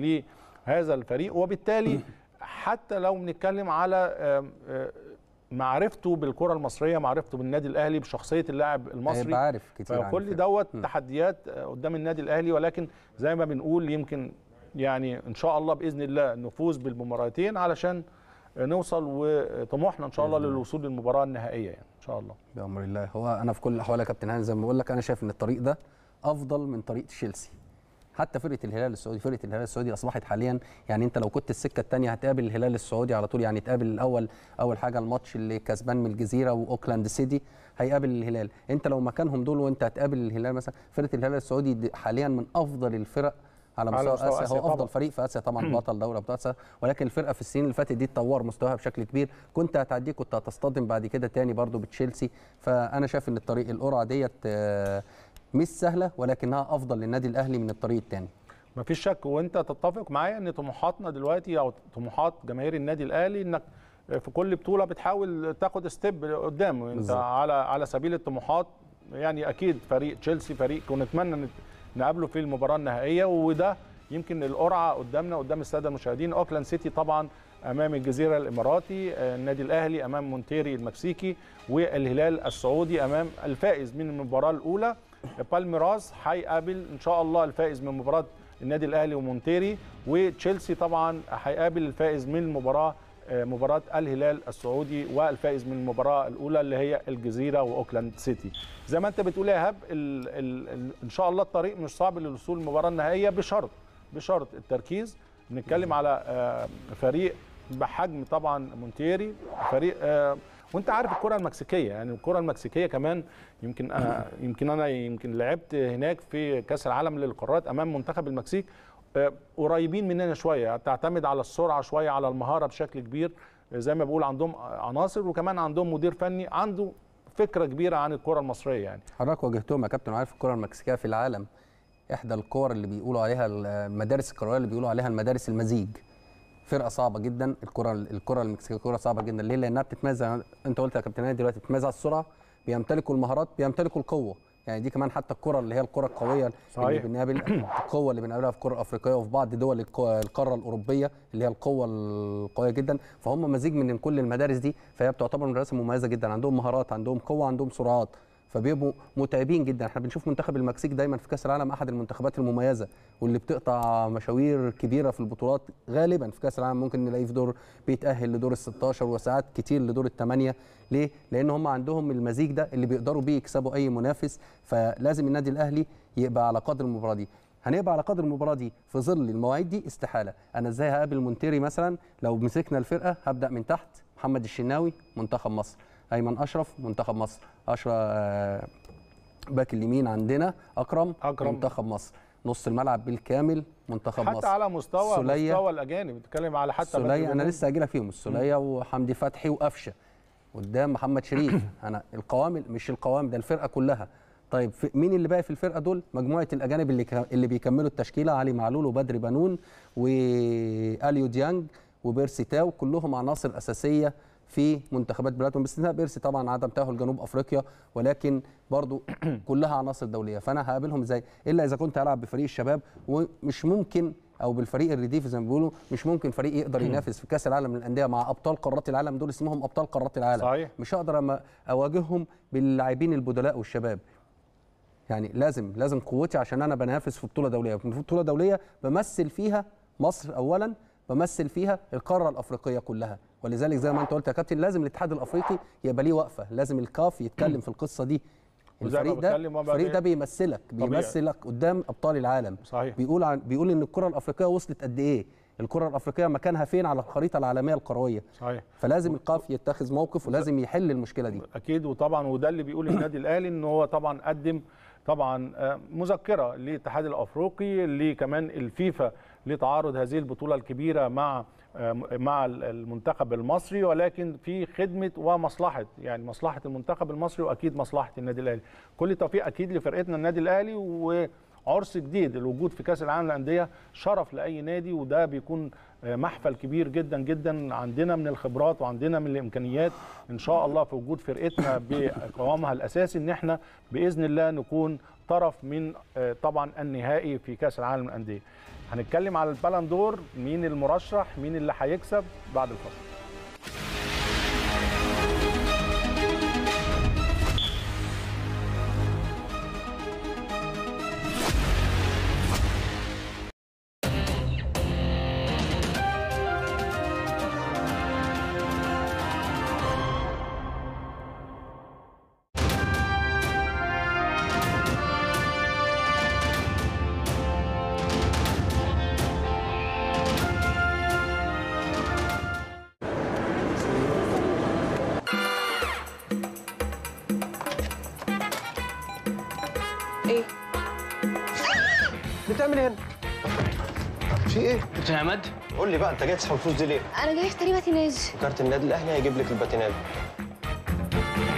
[SPEAKER 1] لهذا الفريق وبالتالي حتى لو بنتكلم على معرفته بالكره المصريه معرفته بالنادي الاهلي بشخصيه اللاعب المصري عارف كتير كل دوت تحديات قدام النادي الاهلي ولكن زي ما بنقول يمكن يعني ان شاء الله باذن الله نفوز بالمباراتين علشان نوصل وطموحنا ان شاء الله للوصول للمباراه النهائيه يعني شاء الله
[SPEAKER 2] بامر الله هو انا في كل الاحوال يا كابتن هاني زي ما بقول لك انا شايف ان الطريق ده افضل من طريق تشيلسي حتى فرقه الهلال السعودي فرقه الهلال السعودي اصبحت حاليا يعني انت لو كنت السكه الثانيه هتقابل الهلال السعودي على طول يعني تقابل الاول اول حاجه الماتش اللي كسبان من الجزيره واوكلاند سيتي هيقابل الهلال انت لو مكانهم دول وانت هتقابل الهلال مثلا فرقه الهلال السعودي حاليا من افضل الفرق على مستوى اسيا, آسيا هو افضل طبعا. فريق في اسيا طبعا بطل دوري ابطال اسيا ولكن الفرقه في السنين اللي فاتت دي اتطور مستواها بشكل كبير كنت هتعدي كنت هتصطدم بعد كده تاني برضو بتشيلسي فانا شايف ان الطريق القرعه ديت آه، مش سهله ولكنها افضل للنادي الاهلي من الطريق الثاني
[SPEAKER 1] مفيش شك وانت تتفق معايا ان طموحاتنا دلوقتي او طموحات جماهير النادي الاهلي انك في كل بطوله بتحاول تاخد ستيب لقدام انت على على سبيل الطموحات يعني اكيد فريق تشيلسي فريق ونتمنى نقابله في المباراه النهائيه وده يمكن القرعه قدامنا قدام الساده المشاهدين اوكلاند سيتي طبعا امام الجزيره الاماراتي آه، النادي الاهلي امام مونتيري المكسيكي والهلال السعودي امام الفائز من المباراه الاولى بالميراس هيقابل ان شاء الله الفائز من مباراه النادي الاهلي ومونتيري وتشيلسي طبعا هيقابل الفائز من المباراه آه، مباراة الهلال السعودي والفائز من المباراة الأولى اللي هي الجزيرة وأوكلاند سيتي زي ما أنت بتقول يا هاب الـ الـ الـ إن شاء الله الطريق مش صعب للوصول للمباراة النهائية بشرط بشرط التركيز نتكلم على آه، فريق بحجم طبعا مونتيري فريق آه، وانت عارف الكره المكسيكيه يعني الكره المكسيكيه كمان يمكن أنا يمكن انا يمكن لعبت هناك في كاس العالم للقارات امام منتخب المكسيك قريبين مننا شويه تعتمد على السرعه شويه على المهاره بشكل كبير زي ما بقول عندهم عناصر وكمان عندهم مدير فني عنده فكره كبيره عن الكره المصريه يعني حضرتك واجهتهم يا كابتن عارف الكره المكسيكيه في العالم احدى الكور اللي بيقولوا عليها
[SPEAKER 2] المدارس الكرويه اللي بيقولوا عليها المدارس المزيج فرقه صعبه جدا الكره الكره المكسيكيه كره صعبه جدا ليه لانها بتتميز انت قلت يا كابتن دلوقتي بتتميز على السرعه بيمتلكوا المهارات بيمتلكوا القوه يعني دي كمان حتى الكره اللي هي الكره القويه اللي بنقابل القوه اللي بنقابلها في الكره الافريقيه وفي بعض دول القاره الاوروبيه اللي هي القوه القويه جدا فهم مزيج من كل المدارس دي فهي بتعتبر مدرسه مميزه جدا عندهم مهارات عندهم قوه عندهم سرعات فبيبقوا متعبين جدا احنا بنشوف منتخب المكسيك دايما في كاس العالم احد المنتخبات المميزه واللي بتقطع مشاوير كبيره في البطولات غالبا في كاس العالم ممكن نلاقيه في دور بيتاهل لدور ال16 وساعات كتير لدور الثمانيه ليه لان هم عندهم المزيج ده اللي بيقدروا بيه يكسبوا اي منافس فلازم النادي الاهلي يبقى على قدر المباراه دي هنبقى على قدر المباراه دي في ظل المواعيد دي استحاله انا ازاي هقابل مونتيري مثلا لو مسكنا الفرقه هبدا من تحت محمد الشناوي منتخب مصر ايمن اشرف منتخب مصر اشرف آه، باك اليمين عندنا اكرم, أكرم. منتخب مصر نص الملعب بالكامل منتخب حتى مصر على مستوى سلية مستوى
[SPEAKER 1] الاجانب بتكلم على حتى سلية انا لسه هاجي
[SPEAKER 2] فيهم السلية وحمدي فتحي وقفشه قدام محمد شريف انا القوام مش القوام ده الفرقه كلها طيب مين اللي باقي في الفرقه دول مجموعه الاجانب اللي اللي بيكملوا التشكيله علي معلول وبدر بنون واليو ديانج وبيرسي تاو كلهم عناصر اساسيه في منتخبات بلادهم باستثناء بيرسي طبعا عدم تاهل جنوب افريقيا ولكن برضو كلها عناصر دوليه فانا هقابلهم ازاي الا اذا كنت هلعب بفريق الشباب ومش ممكن او بالفريق الرديف زي ما بيقولوا مش ممكن فريق يقدر ينافس في كاس العالم للانديه مع ابطال قارات العالم دول اسمهم ابطال قارات العالم صحيح. مش هقدر اواجههم باللاعبين البدلاء والشباب يعني لازم لازم قوتي عشان انا بنافس في بطوله دوليه في بطوله دوليه بمثل فيها مصر اولا بمثل فيها القاره الافريقيه كلها ولذلك زي ما انت قلت يا كابتن لازم الاتحاد الافريقي يبقى ليه وقفه لازم الكاف يتكلم في القصه دي الفريق ده الفريق إيه؟ ده بيمثلك طبيعي. بيمثلك قدام ابطال العالم صحيح. بيقول عن بيقول ان الكره الافريقيه وصلت قد ايه الكره الافريقيه مكانها فين على الخريطه العالميه القرويه
[SPEAKER 1] صحيح فلازم القاف يتخذ موقف ولازم يحل المشكله دي اكيد وطبعا وده اللي بيقول النادي الاهلي ان هو طبعا قدم طبعا آه، مذكره للاتحاد الافريقي لكمان الفيفا لتعارض هذه البطوله الكبيره مع مع المنتخب المصري ولكن في خدمه ومصلحه يعني مصلحه المنتخب المصري واكيد مصلحه النادي الاهلي كل توفيق اكيد لفرقتنا النادي الاهلي و عرس جديد الوجود في كاس العالم للانديه شرف لاي نادي وده بيكون محفل كبير جدا جدا عندنا من الخبرات وعندنا من الامكانيات ان شاء الله في وجود فرقتنا بقوامها الاساسي ان احنا باذن الله نكون طرف من آه، طبعا النهائي في كاس العالم للانديه هنتكلم على البالندور مين المرشح مين اللي هيكسب بعد الفاصل
[SPEAKER 3] انت جاي تسحب الفلوس دي ليه؟
[SPEAKER 1] انا جاي اشتري باتيناج
[SPEAKER 3] وكارت النادي
[SPEAKER 4] الاهلي هيجيب لك الباتيناج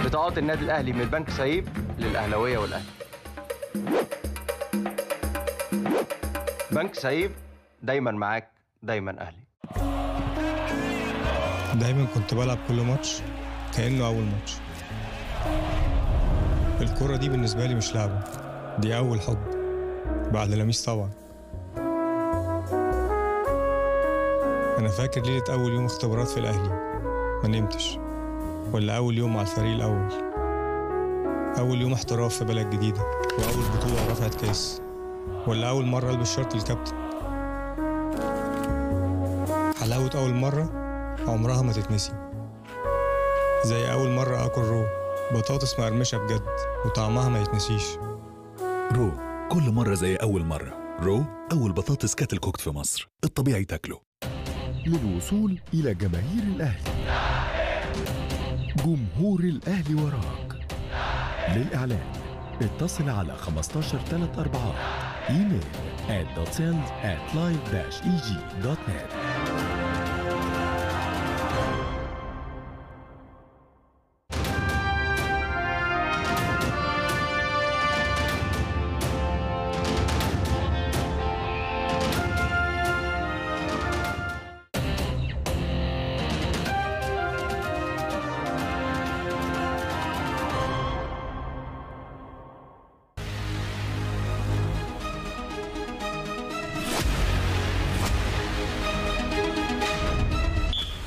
[SPEAKER 4] بطاقات النادي الاهلي من البنك سايب للاهلاويه والاهلي بنك سايب دايما معاك دايما اهلي دايما كنت بلعب كل ماتش كانه اول ماتش الكره دي بالنسبه لي مش لعبه دي اول حب بعد لميس طبعا أنا فاكر ليلة أول يوم اختبارات في الأهلي ما نمتش ولا أول يوم مع الفريق الأول أول يوم احتراف في بلد جديدة وأول بطولة رفعت كاس ولا أول مرة ألبس شرط الكابتن حلاوة أول مرة عمرها ما تتنسي زي أول مرة آكل رو بطاطس مقرمشة بجد وطعمها
[SPEAKER 2] ما يتنسيش رو كل مرة زي أول مرة رو أول بطاطس كاتل كوكت في مصر الطبيعي تاكله للوصول إلى جماهير
[SPEAKER 1] الأهلي جمهور الأهلي وراك
[SPEAKER 3] للإعلان اتصل على 15 3 4 ايميل at dotsend at live-eg.net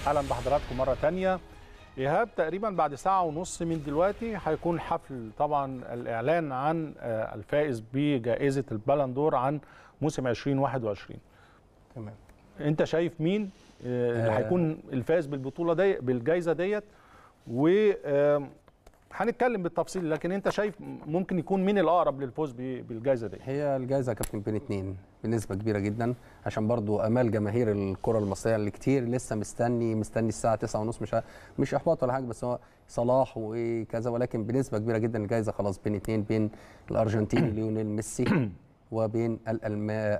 [SPEAKER 1] اهلا بحضراتكم مره ثانيه ايهاب تقريبا بعد ساعه ونص من دلوقتي هيكون حفل طبعا الاعلان عن آه، الفائز بجائزه البالندور عن موسم 2021 تمام انت شايف مين آه، اللي آه. هيكون الفائز بالبطوله دي بالجائزه ديت و هنتكلم بالتفصيل لكن انت شايف ممكن يكون مين الاقرب للفوز بالجائزه دي
[SPEAKER 2] هي الجائزه يا كابتن بين اثنين بنسبه كبيره جدا عشان برضو امال جماهير الكره المصريه اللي كتير لسه مستني مستني الساعه 9:30 مش مش احباط ولا حاجه بس هو صلاح وكذا ولكن بنسبه كبيره جدا الجائزه خلاص بين اثنين بين الارجنتيني ليونيل ميسي وبين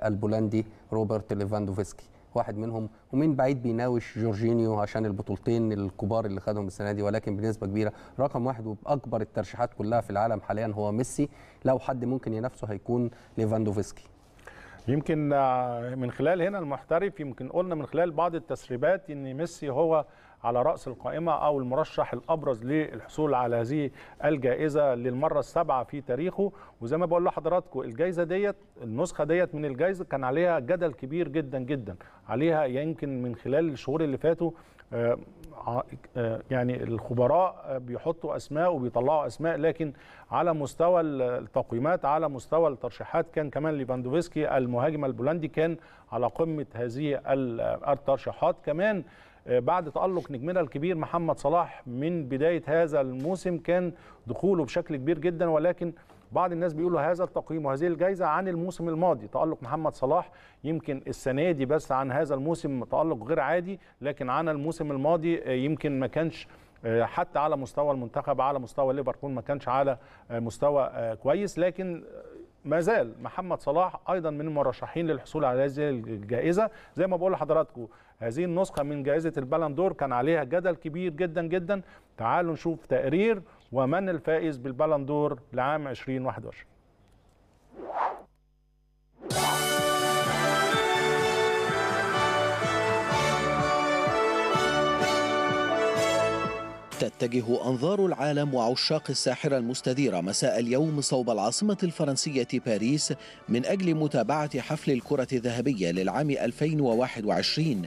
[SPEAKER 2] البولندي روبرت ليفاندوفسكي واحد منهم ومن بعيد بيناوش جورجينيو عشان البطولتين الكبار اللي خدهم السنه دي ولكن بنسبه كبيره رقم واحد وباكبر الترشيحات كلها في العالم حاليا هو ميسي لو حد ممكن ينافسه هيكون ليفاندوفسكي
[SPEAKER 1] يمكن آه، من خلال هنا المحترف يمكن قلنا من خلال بعض التسريبات ان ميسي هو على رأس القائمة أو المرشح الأبرز للحصول على هذه الجائزة للمرة السابعة في تاريخه وزي ما بقول لحضراتكم الجائزة ديت النسخة ديت من الجائزة كان عليها جدل كبير جدا جدا عليها يمكن من خلال الشهور اللي فاتوا آه، آه، آه، يعني الخبراء بيحطوا اسماء وبيطلعوا اسماء لكن على مستوى التقييمات على مستوى الترشيحات كان كمان ليفاندوفسكي المهاجم البولندي كان على قمه هذه الترشيحات كمان آه، بعد تألق نجمنا الكبير محمد صلاح من بداية هذا الموسم كان دخوله بشكل كبير جدا ولكن بعض الناس بيقولوا هذا التقييم وهذه الجائزة عن الموسم الماضي تألق محمد صلاح يمكن السنة دي بس عن هذا الموسم تألق غير عادي لكن عن الموسم الماضي آه، يمكن ما كانش آه، حتى على مستوى المنتخب على مستوى ليفربول ما كانش على مستوى كويس لكن ما زال محمد صلاح ايضا من المرشحين للحصول على هذه الجائزه زي ما بقول لحضراتكم هذه النسخة من جائزة البالندور كان عليها جدل كبير جدا جدا تعالوا نشوف تقرير ومن الفائز بالبالندور لعام 2021
[SPEAKER 3] تتجه أنظار العالم وعشاق الساحرة المستديرة مساء اليوم صوب العاصمة الفرنسية باريس من أجل متابعة حفل الكرة الذهبية للعام 2021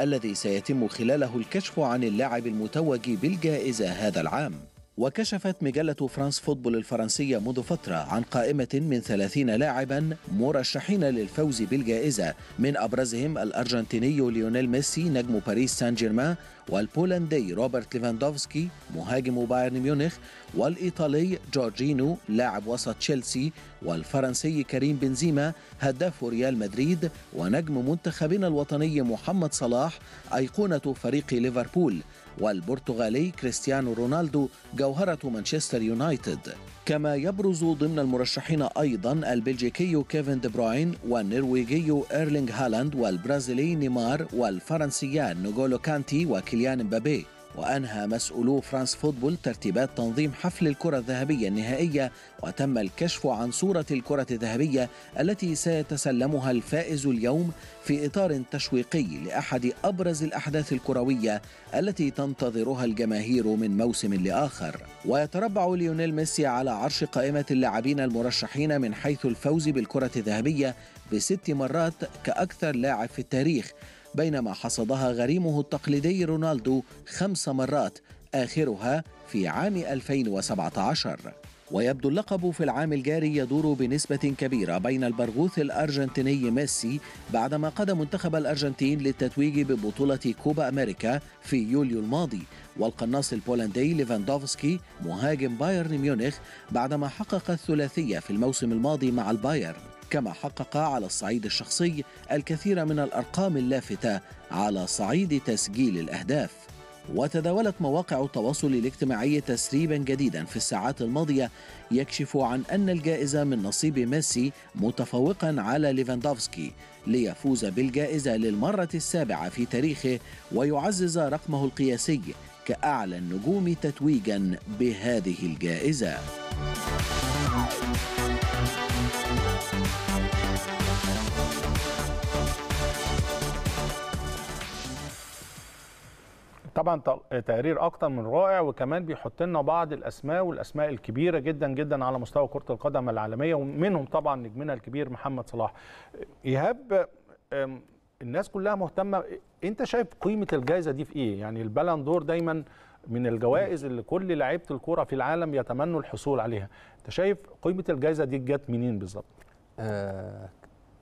[SPEAKER 3] الذي سيتم خلاله الكشف عن اللاعب المتوج بالجائزة هذا العام وكشفت مجلة فرانس فوتبول الفرنسية منذ فترة عن قائمة من 30 لاعبا مرشحين للفوز بالجائزة من أبرزهم الأرجنتيني ليونيل ميسي نجم باريس سان جيرمان والبولندي روبرت ليفاندوفسكي مهاجم بايرن ميونخ والإيطالي جورجينو لاعب وسط تشيلسي والفرنسي كريم بنزيما هداف ريال مدريد ونجم منتخبنا الوطني محمد صلاح أيقونة فريق ليفربول والبرتغالي كريستيانو رونالدو جوهرة مانشستر يونايتد كما يبرز ضمن المرشحين أيضا البلجيكي كيفن دي بروين والنرويجي إيرلينغ هالاند والبرازيلي نيمار والفرنسيان نوغولو كانتي وكيليان مبابي وأنهى مسؤولو فرانس فوتبول ترتيبات تنظيم حفل الكرة الذهبية النهائية وتم الكشف عن صورة الكرة الذهبية التي سيتسلمها الفائز اليوم في إطار تشويقي لأحد أبرز الأحداث الكروية التي تنتظرها الجماهير من موسم لآخر ويتربع ليونيل ميسي على عرش قائمة اللاعبين المرشحين من حيث الفوز بالكرة الذهبية بست مرات كأكثر لاعب في التاريخ بينما حصدها غريمه التقليدي رونالدو خمس مرات آخرها في عام 2017 ويبدو اللقب في العام الجاري يدور بنسبة كبيرة بين البرغوث الأرجنتيني ميسي بعدما قاد منتخب الأرجنتين للتتويج ببطولة كوبا أمريكا في يوليو الماضي والقناص البولندي ليفاندوفسكي مهاجم بايرن ميونخ بعدما حقق الثلاثية في الموسم الماضي مع البايرن كما حقق على الصعيد الشخصي الكثير من الارقام اللافته على صعيد تسجيل الاهداف وتداولت مواقع التواصل الاجتماعي تسريبا جديدا في الساعات الماضيه يكشف عن ان الجائزه من نصيب ميسي متفوقا على ليفاندوفسكي ليفوز بالجائزه للمره السابعه في تاريخه ويعزز رقمه القياسي كاعلى النجوم تتويجا بهذه الجائزه.
[SPEAKER 1] طبعا تقرير اكتر من رائع وكمان بيحط لنا بعض الاسماء والاسماء الكبيره جدا جدا على مستوى كره القدم العالميه ومنهم طبعا نجمنا الكبير محمد صلاح ايهاب الناس كلها مهتمه انت شايف قيمه الجائزه دي في ايه يعني البالون دور دايما من الجوائز اللي كل لعيبه الكوره في العالم يتمنوا الحصول عليها انت شايف قيمه الجائزه دي جت منين بالظبط آه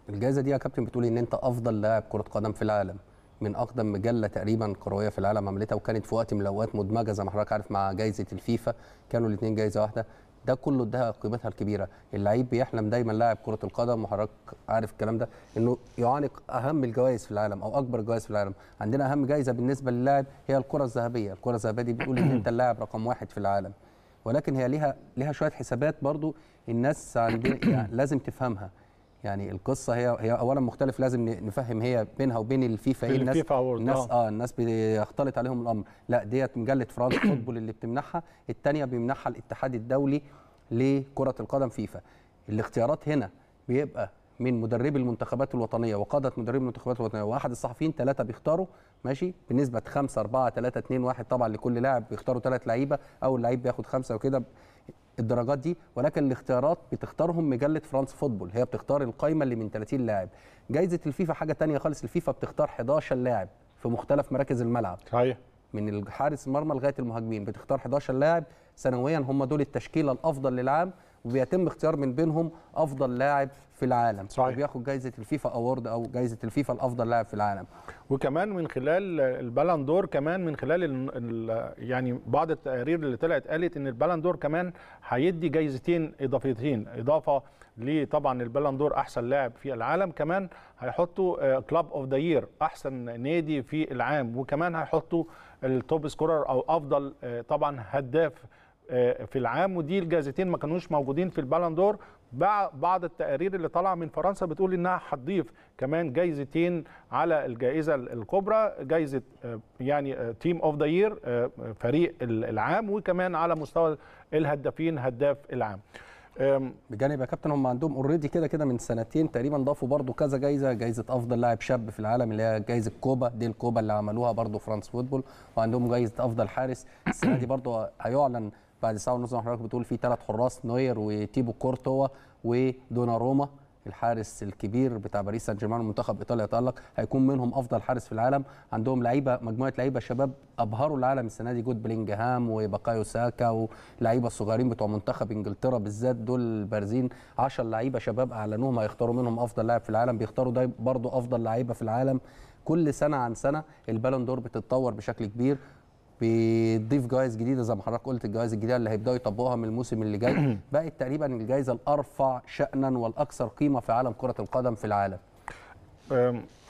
[SPEAKER 1] الجائزه دي يا كابتن بتقول ان انت افضل
[SPEAKER 2] لاعب كره قدم في العالم من اقدم مجله تقريبا كرويه في العالم عملتها وكانت في وقت من الاوقات مدمجه زي ما حضرتك عارف مع جائزه الفيفا كانوا الاثنين جائزه واحده ده كله ده قيمتها الكبيره اللعيب بيحلم دايما لاعب كره القدم وحضرتك عارف الكلام ده انه يعانق اهم الجوائز في العالم او اكبر الجوائز في العالم عندنا اهم جائزه بالنسبه للاعب هي الكره الذهبيه الكره الذهبيه دي بتقول ان انت اللاعب رقم واحد في العالم ولكن هي ليها ليها شويه حسابات برضو الناس عندنا يعني لازم تفهمها يعني القصه هي هي اولا مختلف لازم نفهم هي بينها وبين الفيفا ايه الناس الناس آه. اه الناس بيختلط عليهم الامر لا ديت مجله فرانس فوتبول اللي بتمنحها الثانيه بيمنحها الاتحاد الدولي لكره القدم فيفا الاختيارات هنا بيبقى من مدربي المنتخبات الوطنيه وقاده مدربي المنتخبات الوطنيه واحد الصحفيين ثلاثه بيختاروا ماشي بنسبه 5 4 3 2 1 طبعا لكل لاعب بيختاروا ثلاث لعيبه اول لعيب بياخد خمسه وكده الدرجات دي ولكن الاختيارات بتختارهم مجله فرانس فوتبول هي بتختار القائمه اللي من 30 لاعب جائزه الفيفا حاجه ثانيه خالص الفيفا بتختار 11 لاعب في مختلف مراكز الملعب صحيح من الحارس المرمى لغايه المهاجمين بتختار 11 لاعب سنويا هم دول التشكيله الافضل للعام وبيتم اختيار من بينهم افضل لاعب في العالم صحيح بياخد جائزه الفيفا اوورد او جائزه الفيفا
[SPEAKER 1] الافضل لاعب في العالم وكمان من خلال البالندور دور كمان من خلال يعني بعض التقارير اللي طلعت قالت ان البالندور دور كمان هيدي جايزتين اضافيتين اضافه لطبعا البالون دور احسن لاعب في العالم كمان هيحطوا كلوب اوف ذا يير احسن نادي في العام وكمان هيحطوا التوب سكورر او افضل آه، طبعا هداف آه، في العام ودي الجائزتين ما كانوش موجودين في البالون دور بعض التقارير اللي طالعه من فرنسا بتقول انها هتضيف كمان جايزتين على الجائزه الكبرى جايزه آه، يعني تيم اوف ذا يير فريق العام وكمان على مستوى الهدافين هداف العام
[SPEAKER 2] بجانب يا كابتن هم عندهم اوريدي كده كده من سنتين تقريبا ضافوا برضو كذا جايزه جايزه افضل لاعب شاب في العالم اللي هي جايزه كوبا دي الكوبا اللي عملوها برضو فرانس فوتبول وعندهم جايزه افضل حارس السنه دي برضو هيعلن بعد ساعه ونص حضرتك بتقول في ثلاث حراس نوير وتيبو كورتوا ودوناروما الحارس الكبير بتاع باريس سان جيرمان منتخب ايطاليا تالق هيكون منهم افضل حارس في العالم عندهم لعيبه مجموعه لعيبه شباب ابهروا العالم السنه دي جود بلينجهام وباكايو ساكا واللعيبه الصغيرين بتوع منتخب انجلترا بالذات دول بارزين 10 لعيبه شباب اعلنوهم هيختاروا منهم افضل لاعب في العالم بيختاروا ده برضه افضل لعيبه في العالم كل سنه عن سنه البالون دور بتتطور بشكل كبير بتضيف جوائز جديده زي ما حضرتك قلت الجوائز الجديده اللي هيبداوا يطبقوها من الموسم اللي جاي بقت تقريبا الجائزه
[SPEAKER 1] الارفع شانا والاكثر قيمه في عالم كره القدم في العالم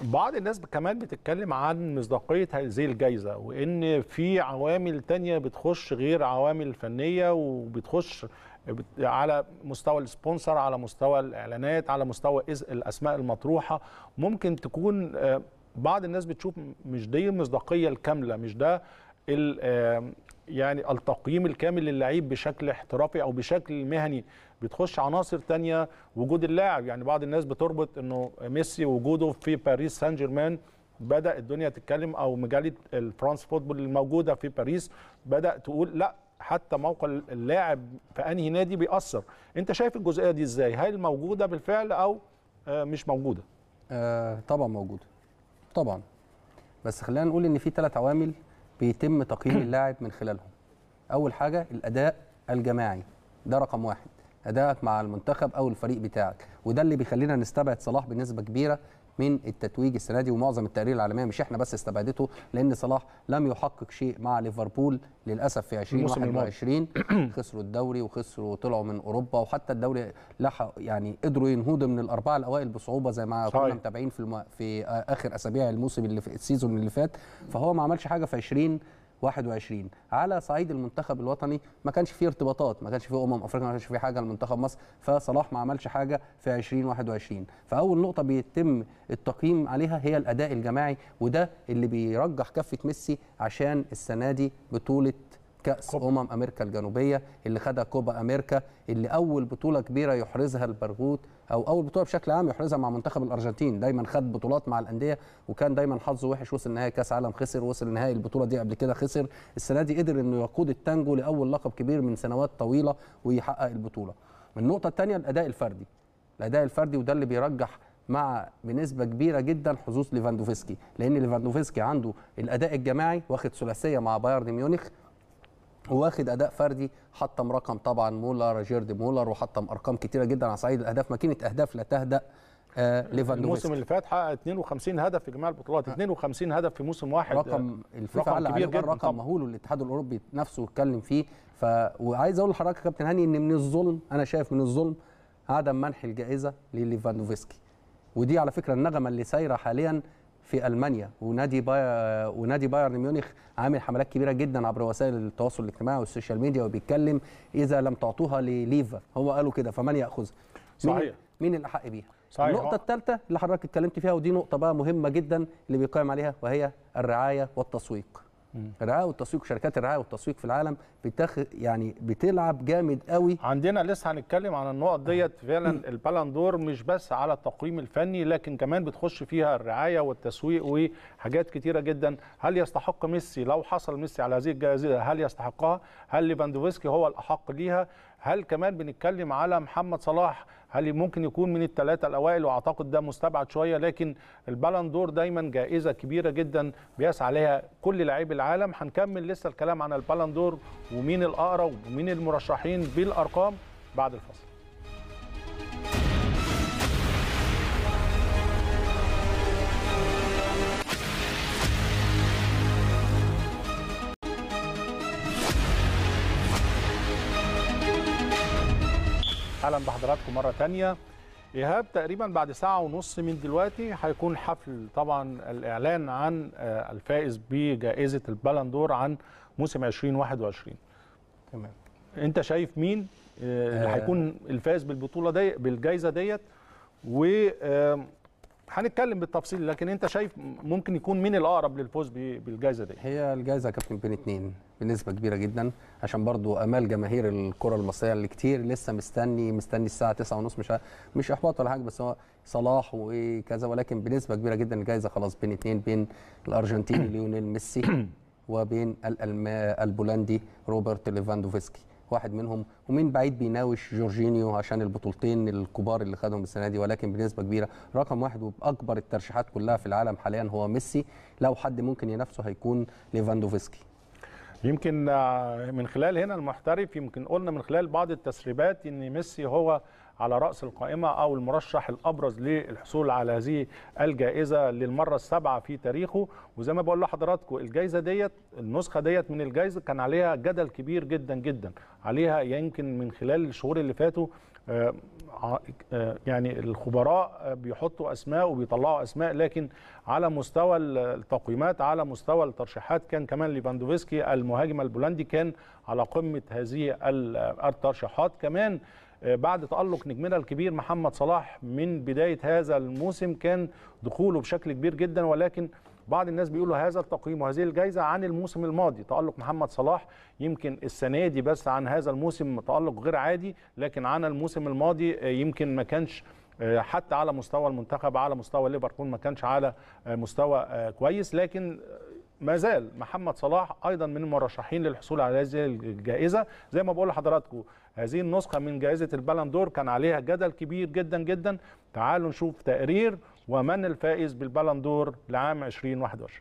[SPEAKER 1] بعض الناس كمان بتتكلم عن مصداقية هذه الجايزة وإن في عوامل تانية بتخش غير عوامل الفنية وبتخش على مستوى السبونسر على مستوى الإعلانات على مستوى الأسماء المطروحة ممكن تكون بعض الناس بتشوف مش دي المصداقية الكاملة مش ده يعني التقييم الكامل للعيب بشكل احترافي او بشكل مهني بتخش عناصر تانية وجود اللاعب يعني بعض الناس بتربط انه ميسي وجوده في باريس سان جيرمان بدا الدنيا تتكلم او مجله الفرانس فوتبول الموجوده في باريس بدا تقول لا حتى موقع اللاعب في انهي نادي بيأثر انت شايف الجزئيه دي ازاي هل موجوده بالفعل او آه، مش موجوده آه طبعا موجوده
[SPEAKER 2] طبعا بس خلينا نقول ان في ثلاث عوامل بيتم تقييم اللاعب من خلالهم اول حاجه الاداء الجماعي ده رقم واحد ادائك مع المنتخب او الفريق بتاعك وده اللي بيخلينا نستبعد صلاح بنسبه كبيره من التتويج السنه دي ومعظم التقارير العالميه مش احنا بس استبعدته لان صلاح لم يحقق شيء مع ليفربول للاسف في 2021 خسروا الدوري وخسروا طلعوا من اوروبا وحتى الدوري لحق يعني قدروا ينهضوا من الاربعه الاوائل بصعوبه زي ما كنا متابعين في في اخر اسابيع الموسم اللي في السيزون اللي فات فهو ما عملش حاجه في 20 21 على صعيد المنتخب الوطني ما كانش فيه ارتباطات ما كانش فيه امم افريقيا ما كانش فيه حاجه لمنتخب مصر فصلاح ما عملش حاجه في 2021 فاول نقطه بيتم التقييم عليها هي الاداء الجماعي وده اللي بيرجح كفه ميسي عشان السنه دي بطوله كاس كوبا. امم امريكا الجنوبيه اللي خدها كوبا امريكا اللي اول بطوله كبيره يحرزها البرغوت او اول بطوله بشكل عام يحرزها مع منتخب الارجنتين دايما خد بطولات مع الانديه وكان دايما حظه وحش وصل نهائي كاس عالم خسر وصل نهائي البطوله دي قبل كده خسر السنه دي قدر انه يقود التانجو لاول لقب كبير من سنوات طويله ويحقق البطوله النقطه الثانيه الاداء الفردي الاداء الفردي وده اللي بيرجح مع بنسبة كبيرة جدا حظوظ ليفاندوفسكي لأن ليفاندوفسكي عنده الأداء الجماعي واخد ثلاثية مع بايرن ميونخ واخد اداء فردي حطم رقم طبعا مولر جيرد مولر وحطم ارقام كتيره جدا على صعيد الاهداف ماكينه اهداف لا تهدا آه، ليفاندوفسكي الموسم اللي
[SPEAKER 1] فات حقق 52 هدف في جميع البطولات 52 آه. هدف في موسم واحد رقم الفيفا رقم كبير جدا رقم مهول والاتحاد
[SPEAKER 2] الاوروبي نفسه اتكلم فيه ف وعايز اقول لحضرتك يا كابتن هاني ان من الظلم انا شايف من الظلم عدم منح الجائزه لليفاندوفسكي ودي على فكره النغمه اللي سايره حاليا في المانيا ونادي باير ونادي بايرن ميونخ عامل حملات كبيره جدا عبر وسائل التواصل الاجتماعي والسوشيال ميديا وبيتكلم اذا لم تعطوها لليفا هو قالوا كده فمن ياخذها صحيح مين اللي حق بيها صحيح. النقطة آه. الثالثة اللي حضرتك اتكلمت فيها ودي نقطة بقى مهمة جدا اللي بيقيم عليها وهي الرعاية والتسويق الرعايه والتسويق شركات الرعايه
[SPEAKER 1] والتسويق في العالم بتخ يعني بتلعب جامد قوي عندنا لسه هنتكلم عن النقط آه. ديت فعلا البالندور مش بس على التقييم الفني لكن كمان بتخش فيها الرعايه والتسويق وحاجات كتيره جدا هل يستحق ميسي لو حصل ميسي على هذه الجائزه هل يستحقها هل ليفاندوفسكي هو الاحق ليها هل كمان بنتكلم على محمد صلاح هل ممكن يكون من الثلاثه الاوائل واعتقد ده مستبعد شويه لكن البالندور دايما جائزه كبيره جدا بيسعى لها كل لاعبي العالم هنكمل لسه الكلام عن البالندور ومين الاقرب ومين المرشحين بالارقام بعد الفصل اهلا بحضراتكم مرة تانية إيهاب تقريبا بعد ساعة ونص من دلوقتي هيكون حفل طبعا الإعلان عن آه، الفائز بجائزة البالندور عن موسم 2021 تمام أنت شايف مين آه، اللي آه. هيكون الفائز بالبطولة دي بالجائزة ديت و هنتكلم بالتفصيل لكن انت شايف ممكن يكون مين الاقرب للفوز بالجائزه دي هي الجائزه كابتن بين اثنين
[SPEAKER 2] بنسبه كبيره جدا عشان برضو امال جماهير الكره المصريه اللي كتير لسه مستني مستني الساعه 9:30 مش مش احباط ولا حاجه بس هو صلاح وكذا ولكن بنسبه كبيره جدا الجائزه خلاص بين اثنين بين الارجنتيني ليونيل ميسي وبين البولندي روبرت ليفاندوفسكي واحد منهم ومين بعيد بيناوش جورجينيو عشان البطولتين الكبار اللي خدهم السنه دي ولكن بنسبه كبيره رقم واحد وباكبر الترشيحات كلها في
[SPEAKER 1] العالم حاليا هو ميسي لو حد ممكن ينافسه هيكون ليفاندوفسكي يمكن آه، من خلال هنا المحترف يمكن قلنا من خلال بعض التسريبات ان ميسي هو على رأس القائمة أو المرشح الأبرز للحصول على هذه الجائزة للمرة السابعة في تاريخه وزي ما بقول لحضراتكم الجائزة ديت النسخة ديت من الجائزة كان عليها جدل كبير جدا جدا عليها يمكن من خلال الشهور اللي فاتوا آه، آه، آه، يعني الخبراء بيحطوا اسماء وبيطلعوا اسماء لكن على مستوى التقييمات على مستوى الترشيحات كان كمان ليفاندوفسكي المهاجم البولندي كان على قمه هذه الترشيحات كمان آه، بعد تألق نجمنا الكبير محمد صلاح من بداية هذا الموسم كان دخوله بشكل كبير جدا ولكن بعض الناس بيقولوا هذا التقييم وهذه الجائزة عن الموسم الماضي تألق محمد صلاح يمكن السنة دي بس عن هذا الموسم تألق غير عادي لكن عن الموسم الماضي آه، يمكن ما كانش آه، حتى على مستوى المنتخب على مستوى ليفربول ما كانش على مستوى كويس لكن ما زال محمد صلاح ايضا من المرشحين للحصول على هذه الجائزه زي ما بقول لحضراتكم هذه النسخه من جائزه البلندور كان عليها جدل كبير جدا جدا تعالوا نشوف تقرير ومن الفائز بالبلندور لعام 2021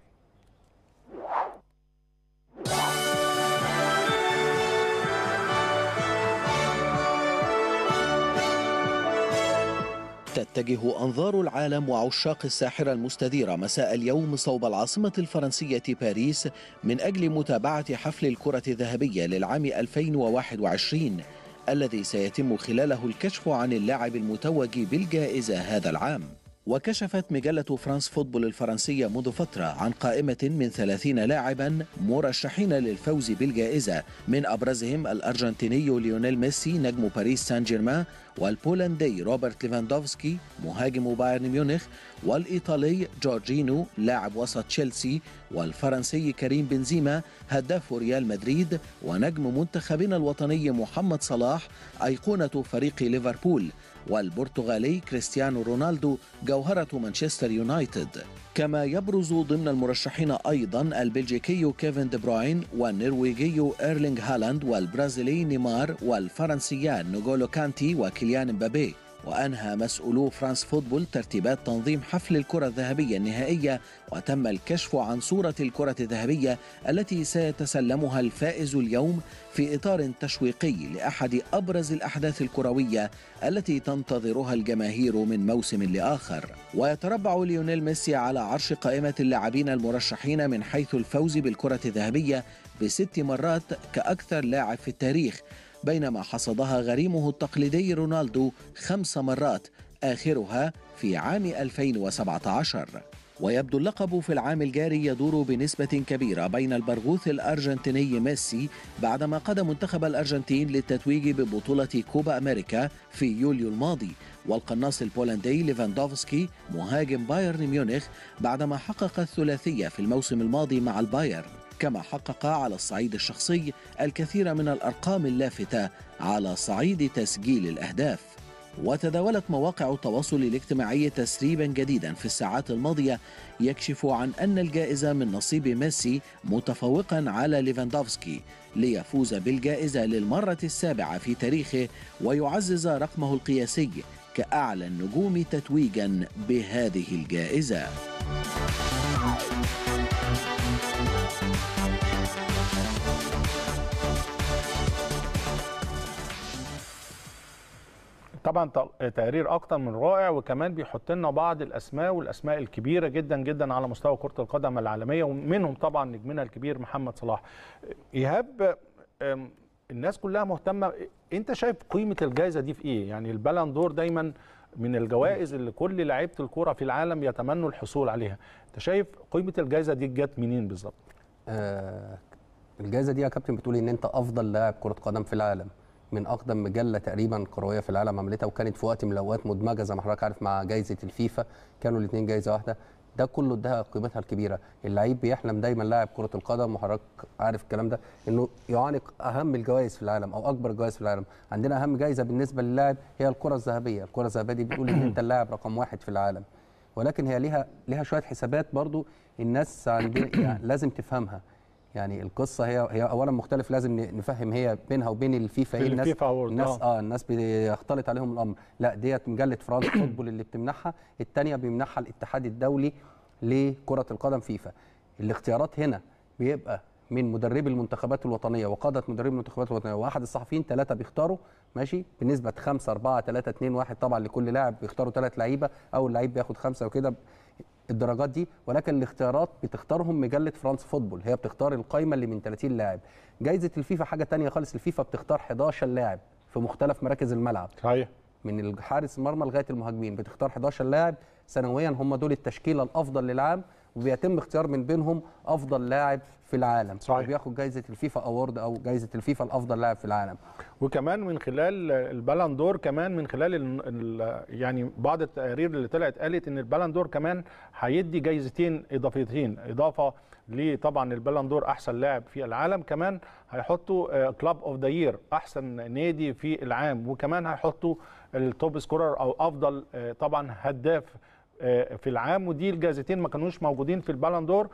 [SPEAKER 3] تتجه أنظار العالم وعشاق الساحرة المستديرة مساء اليوم صوب العاصمة الفرنسية باريس من أجل متابعة حفل الكرة الذهبية للعام 2021 الذي سيتم خلاله الكشف عن اللاعب المتوج بالجائزة هذا العام وكشفت مجلة فرانس فوتبول الفرنسية منذ فترة عن قائمة من 30 لاعبا مرشحين للفوز بالجائزة من أبرزهم الأرجنتيني ليونيل ميسي نجم باريس سان جيرمان والبولندي روبرت ليفاندوفسكي مهاجم بايرن ميونخ والإيطالي جورجينو لاعب وسط تشيلسي والفرنسي كريم بنزيما هداف ريال مدريد ونجم منتخبنا الوطني محمد صلاح أيقونة فريق ليفربول والبرتغالي كريستيانو رونالدو جوهرة مانشستر يونايتد كما يبرز ضمن المرشحين أيضا البلجيكي كيفن دي بروين والنرويجي إيرلينغ هالاند والبرازيلي نيمار والفرنسيان نوغولو كانتي وكيليان مبابي وأنهى مسؤولو فرانس فوتبول ترتيبات تنظيم حفل الكرة الذهبية النهائية وتم الكشف عن صورة الكرة الذهبية التي سيتسلمها الفائز اليوم في إطار تشويقي لأحد أبرز الأحداث الكروية التي تنتظرها الجماهير من موسم لآخر ويتربع ليونيل ميسي على عرش قائمة اللاعبين المرشحين من حيث الفوز بالكرة الذهبية بست مرات كأكثر لاعب في التاريخ بينما حصدها غريمه التقليدي رونالدو خمس مرات آخرها في عام 2017 ويبدو اللقب في العام الجاري يدور بنسبة كبيرة بين البرغوث الأرجنتيني ميسي بعدما قاد منتخب الأرجنتين للتتويج ببطولة كوبا أمريكا في يوليو الماضي والقناص البولندي ليفاندوفسكي مهاجم بايرن ميونخ بعدما حقق الثلاثية في الموسم الماضي مع البايرن كما حقق على الصعيد الشخصي الكثير من الارقام اللافته على صعيد تسجيل الاهداف وتداولت مواقع التواصل الاجتماعي تسريبا جديدا في الساعات الماضيه يكشف عن ان الجائزه من نصيب ميسي متفوقا على ليفاندوفسكي ليفوز بالجائزه للمره السابعه في تاريخه ويعزز رقمه القياسي كاعلى النجوم تتويجا بهذه الجائزه.
[SPEAKER 1] طبعا تقرير اكتر من رائع وكمان بيحط لنا بعض الاسماء والاسماء الكبيره جدا جدا على مستوى كره القدم العالميه ومنهم طبعا نجمنا الكبير محمد صلاح ايهاب الناس كلها مهتمه انت شايف قيمه الجائزه دي في ايه يعني البالون دور دايما من الجوائز اللي كل لعيبه الكوره في العالم يتمنوا الحصول عليها انت شايف قيمه الجائزه دي جت منين بالظبط آه الجائزه دي يا كابتن
[SPEAKER 2] بتقول ان انت افضل لاعب كره قدم في العالم من اقدم مجله تقريبا كرويه في العالم عملتها وكانت في وقت من الاوقات مدمجه زي ما حضرتك عارف مع جائزه الفيفا كانوا الاثنين جائزه واحده ده كله ده قيمتها الكبيره اللعيب بيحلم دايما لاعب كره القدم وحضرتك عارف الكلام ده انه يعانق اهم الجوائز في العالم او اكبر الجوائز في العالم عندنا اهم جائزه بالنسبه للاعب هي الكره الذهبيه الكره الذهبيه دي بتقول ان انت اللاعب رقم واحد في العالم ولكن هي ليها ليها شويه حسابات برضو الناس عندنا يعني لازم تفهمها يعني القصه هي هي اولا مختلف لازم نفهم هي بينها وبين الفيفا ايه الناس الناس آه. اه الناس بيختلط عليهم الامر لا ديت مجله فرانس فوتبول اللي بتمنحها الثانيه بيمنحها الاتحاد الدولي لكره القدم فيفا الاختيارات هنا بيبقى من مدربي المنتخبات الوطنيه وقاده مدربي المنتخبات الوطنيه واحد الصحفيين ثلاثه بيختاروا ماشي بنسبه 5 4 3 2 1 طبعا لكل لاعب بيختاروا ثلاث لعيبه اول لعيب بياخد خمسه وكده الدرجات دي ولكن الاختيارات بتختارهم مجله فرانس فوتبول هي بتختار القائمه اللي من 30 لاعب جائزه الفيفا حاجه ثانيه خالص الفيفا بتختار 11 لاعب في مختلف مراكز الملعب صحيح من الحارس المرمى لغايه المهاجمين بتختار 11 لاعب سنويا هم دول التشكيله الافضل للعام وبيتم اختيار من بينهم افضل لاعب في العالم صحيح. وبياخد جايزه الفيفا اوورد
[SPEAKER 1] او جايزه الفيفا لافضل لاعب في العالم وكمان من خلال البالندور دور كمان من خلال يعني بعض التقارير اللي طلعت قالت ان البالندور دور كمان هيدي جايزتين اضافيتين اضافه لطبعا البالون دور احسن لاعب في العالم كمان هيحطوا كلوب اوف ذا يير احسن نادي في العام وكمان هيحطوا التوب سكورر او افضل آه، طبعا هداف آه، في العام ودي الجائزتين ما كانوش موجودين في البالندور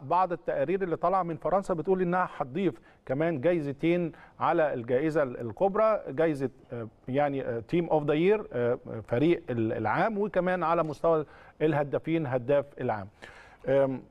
[SPEAKER 1] بعض التقارير اللي طالعه من فرنسا بتقول انها هتضيف كمان جائزتين على الجائزه الكبرى جائزه آه، يعني تيم اوف ذا يير فريق العام وكمان على مستوى الهدافين هداف العام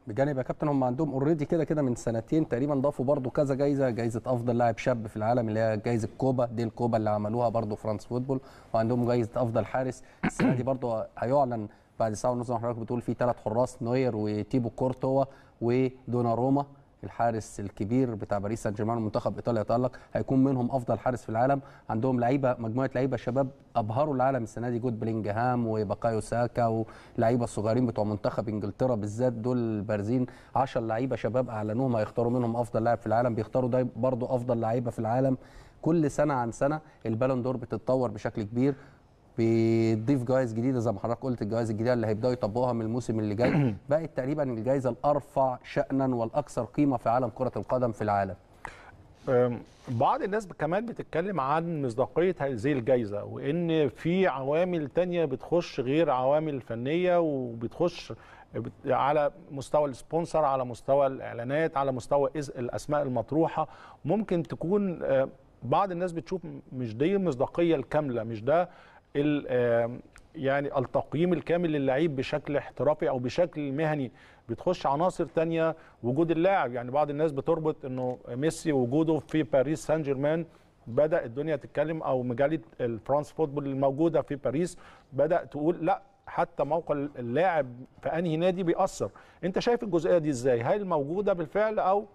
[SPEAKER 1] بجانب يا كابتن هم عندهم اوريدي كده كده من سنتين تقريبا ضافوا برضو كذا جايزه
[SPEAKER 2] جايزه افضل لاعب شاب في العالم اللي هي جايزه كوبا دي الكوبا اللي عملوها برضو فرانس فوتبول وعندهم جايزه افضل حارس السنه دي برضو هيعلن بعد ساعه ونص حضرتك بتقول في ثلاث حراس نوير وتيبو كورتوا ودوناروما الحارس الكبير بتاع باريس سان جيرمان منتخب ايطاليا تالق هيكون منهم افضل حارس في العالم عندهم لعيبه مجموعه لعيبه شباب ابهروا العالم السنه دي جود بلينجهام وباكايو ساكا واللعيبه الصغيرين بتوع منتخب انجلترا بالذات دول بارزين 10 لعيبه شباب اعلنوهم هيختاروا منهم افضل لاعب في العالم بيختاروا ده برضه افضل لعيبه في العالم كل سنه عن سنه البالون دور بتتطور بشكل كبير بتضيف جوائز جديده زي ما حضرتك قلت الجوائز الجديده اللي هيبداوا يطبقوها من الموسم اللي جاي بقت تقريبا الجائزه الارفع شانا والاكثر قيمه في عالم كره القدم في العالم
[SPEAKER 1] بعض الناس كمان بتتكلم عن مصداقية هذه الجايزة وإن في عوامل تانية بتخش غير عوامل الفنية وبتخش على مستوى السبونسر على مستوى الإعلانات على مستوى الأسماء المطروحة ممكن تكون بعض الناس بتشوف مش دي المصداقية الكاملة مش ده يعني التقييم الكامل للعيب بشكل احترافي او بشكل مهني بتخش عناصر تانية وجود اللاعب يعني بعض الناس بتربط انه ميسي وجوده في باريس سان جيرمان بدا الدنيا تتكلم او مجله الفرانس فوتبول الموجوده في باريس بدا تقول لا حتى موقع اللاعب في انهي نادي بيأثر انت شايف الجزئيه دي ازاي هل موجوده بالفعل او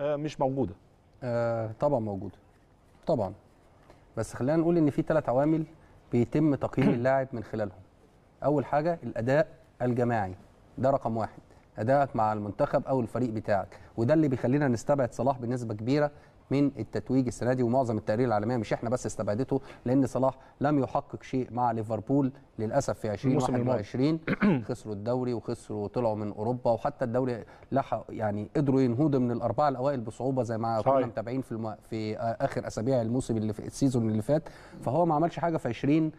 [SPEAKER 1] آه، مش موجوده آه طبعا موجوده طبعا بس خلينا نقول ان في ثلاث عوامل بيتم
[SPEAKER 2] تقييم اللاعب من خلالهم اول حاجه الاداء الجماعي ده رقم واحد ادائك مع المنتخب او الفريق بتاعك وده اللي بيخلينا نستبعد صلاح بنسبه كبيره من التتويج السنه دي ومعظم التقارير العالميه مش احنا بس استبعدته لان صلاح لم يحقق شيء مع ليفربول للاسف في 2021 خسروا الدوري وخسروا وطلعوا من اوروبا وحتى الدوري لحق يعني قدروا ينهضوا من الاربعه الاوائل بصعوبه زي ما كنا متابعين في في اخر اسابيع الموسم اللي في السيزون اللي فات فهو ما عملش حاجه في 20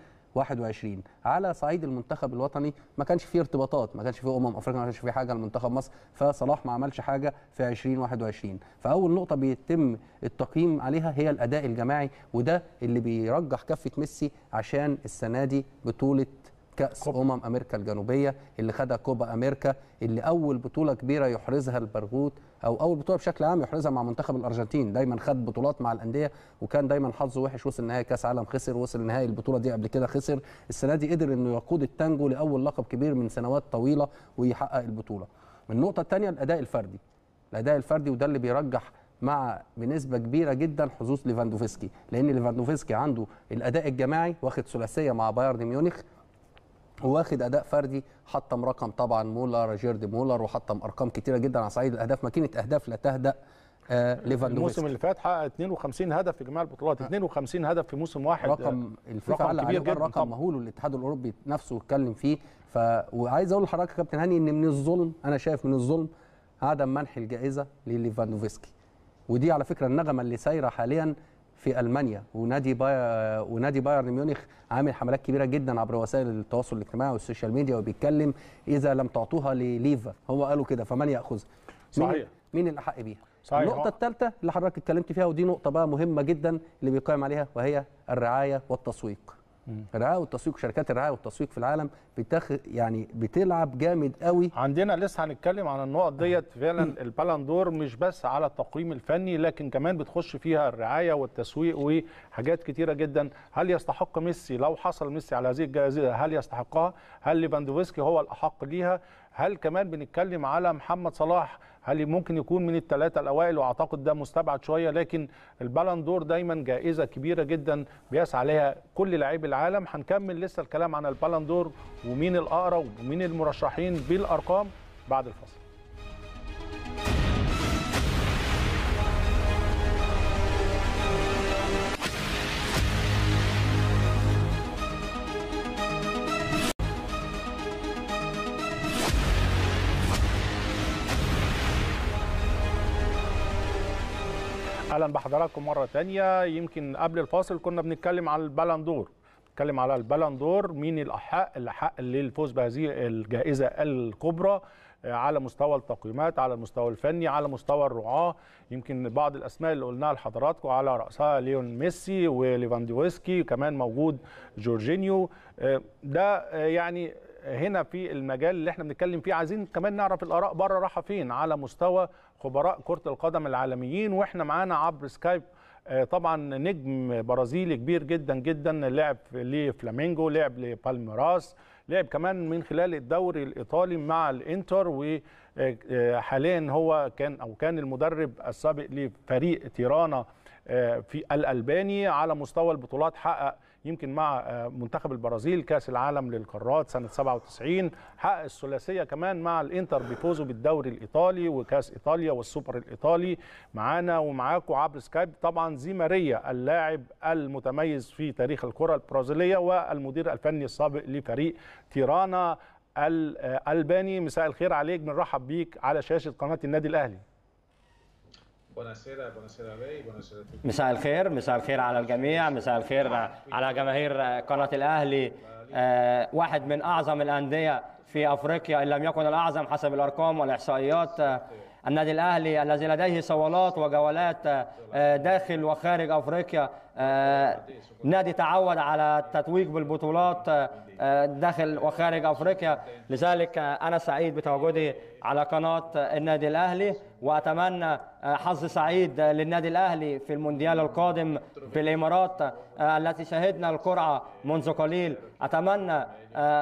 [SPEAKER 2] 21 على صعيد المنتخب الوطني ما كانش فيه ارتباطات ما كانش فيه امم افريقيا ما كانش فيه حاجه لمنتخب مصر فصلاح ما عملش حاجه في 2021 فاول نقطه بيتم التقييم عليها هي الاداء الجماعي وده اللي بيرجح كفه ميسي عشان السنه دي بطوله كاس كوبا. امم امريكا الجنوبيه اللي خدها كوبا امريكا اللي اول بطوله كبيره يحرزها البرغوث او اول بطوله بشكل عام يحرزها مع منتخب الارجنتين دايما خد بطولات مع الانديه وكان دايما حظه وحش وصل نهائي كاس عالم خسر وصل نهائي البطوله دي قبل كده خسر السنه دي قدر انه يقود التانجو لاول لقب كبير من سنوات طويله ويحقق البطوله من النقطه الثانيه الاداء الفردي الاداء الفردي وده اللي بيرجح مع بنسبه كبيره جدا حظوظ ليفاندوفسكي لان ليفاندوفسكي عنده الاداء الجماعي واخد ثلاثيه مع بايرن ميونخ واخد اداء فردي حطم رقم طبعا مولر جيرد مولر وحطم ارقام كتيره جدا على صعيد الاهداف ماكينه اهداف لا تهدا آه، ليفاندوفسكي الموسم اللي فات
[SPEAKER 1] حقق 52 هدف في جميع البطولات 52 آه. هدف في موسم واحد رقم آه، الفيفا رقم كبير جدا رقم مهول والاتحاد الاوروبي نفسه اتكلم فيه ف وعايز اقول لحضرتك يا كابتن هاني ان من الظلم
[SPEAKER 2] انا شايف من الظلم عدم منح الجائزه لليفاندوفسكي ودي على فكره النغمه اللي سايره حاليا في المانيا ونادي باير ونادي بايرن ميونخ عامل حملات كبيره جدا عبر وسائل التواصل الاجتماعي والسوشيال ميديا وبيتكلم اذا لم تعطوها لليفا هو قالوا كده فمن ياخذها صحيح مين الاحق بيها صحيح. النقطه الثالثه اللي حضرتك اتكلمت فيها ودي نقطه بقى مهمه جدا اللي بيقيم عليها وهي الرعايه والتسويق الرعايه
[SPEAKER 1] والتسويق شركات الرعايه والتسويق في العالم بتخ يعني بتلعب جامد قوي عندنا لسه هنتكلم عن النقط آه. ديت فعلا البالندور مش بس على التقييم الفني لكن كمان بتخش فيها الرعايه والتسويق وحاجات كتيره جدا هل يستحق ميسي لو حصل ميسي على هذه الجائزه هل يستحقها هل ليفاندوفسكي هو الاحق ليها هل كمان بنتكلم على محمد صلاح هل ممكن يكون من الثلاثه الاوائل واعتقد ده مستبعد شويه لكن البالندور دايما جائزه كبيره جدا بيسعى لها كل لاعبي العالم هنكمل لسه الكلام عن البالندور ومين الاقرب ومين المرشحين بالارقام بعد الفاصل اهلا بحضراتكم مره تانية يمكن قبل الفاصل كنا بنتكلم على البالندور بنتكلم على البالندور مين الاحق اللي حق للفوز بهذه الجائزه الكبرى آه، على مستوى التقييمات على المستوى الفني على مستوى الرعاه يمكن بعض الاسماء اللي قلناها لحضراتكم على راسها ليون ميسي وليفاندوفسكي كمان موجود جورجينيو آه، ده آه، يعني هنا في المجال اللي احنا بنتكلم فيه عايزين كمان نعرف الاراء بره راحه فين على مستوى خبراء كره القدم العالميين واحنا معانا عبر سكايب آه، طبعا نجم برازيلي كبير جدا جدا لعب لفلامينجو لعب لبالميراس لعب كمان من خلال الدوري الايطالي مع الانتر وحاليا آه، هو كان او كان المدرب السابق لفريق تيرانا آه، في الالباني على مستوى البطولات حقق يمكن مع آه، منتخب البرازيل كاس العالم للقارات سنه 97 حقق الثلاثيه كمان مع الانتر بيفوزوا بالدوري الايطالي وكاس ايطاليا والسوبر الايطالي معانا ومعاكم عبر سكايب طبعا زي ماريا اللاعب المتميز في تاريخ الكره البرازيليه والمدير الفني السابق لفريق تيرانا الالباني آه، مساء الخير عليك بنرحب
[SPEAKER 4] بيك على شاشه قناه النادي الاهلي مساء الخير مساء الخير على الجميع مساء الخير على جماهير قناة الأهلي واحد من أعظم الأندية في أفريقيا إن لم يكن الأعظم حسب الأرقام والإحصائيات النادي الأهلي الذي لديه صولات وجولات آه، آه، داخل وخارج أفريقيا آه، نادي تعود على التتويج بالبطولات داخل وخارج أفريقيا لذلك أنا سعيد بتواجدي على قناة النادي الأهلي وأتمنى حظ سعيد للنادي الأهلي في المونديال القادم في الإمارات التي شهدنا القرعة منذ قليل أتمنى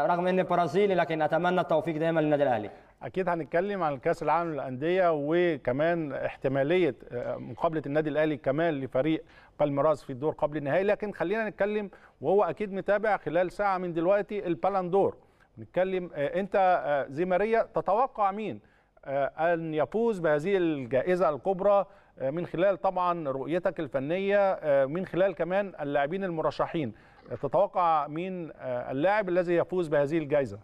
[SPEAKER 4] رغم أني برازيلي لكن أتمنى التوفيق دائما للنادي الأهلي اكيد هنتكلم
[SPEAKER 1] عن الكاس العالم للانديه وكمان احتماليه آه، مقابله النادي الاهلي كمان لفريق بالميراس في الدور قبل النهائي لكن خلينا نتكلم وهو اكيد متابع خلال ساعه من دلوقتي البالندور نتكلم آه، انت آه، زي ماريا تتوقع مين ان يفوز بهذه الجائزه الكبرى من خلال طبعا رؤيتك الفنيه من خلال كمان اللاعبين المرشحين تتوقع مين اللاعب الذي يفوز بهذه الجائزه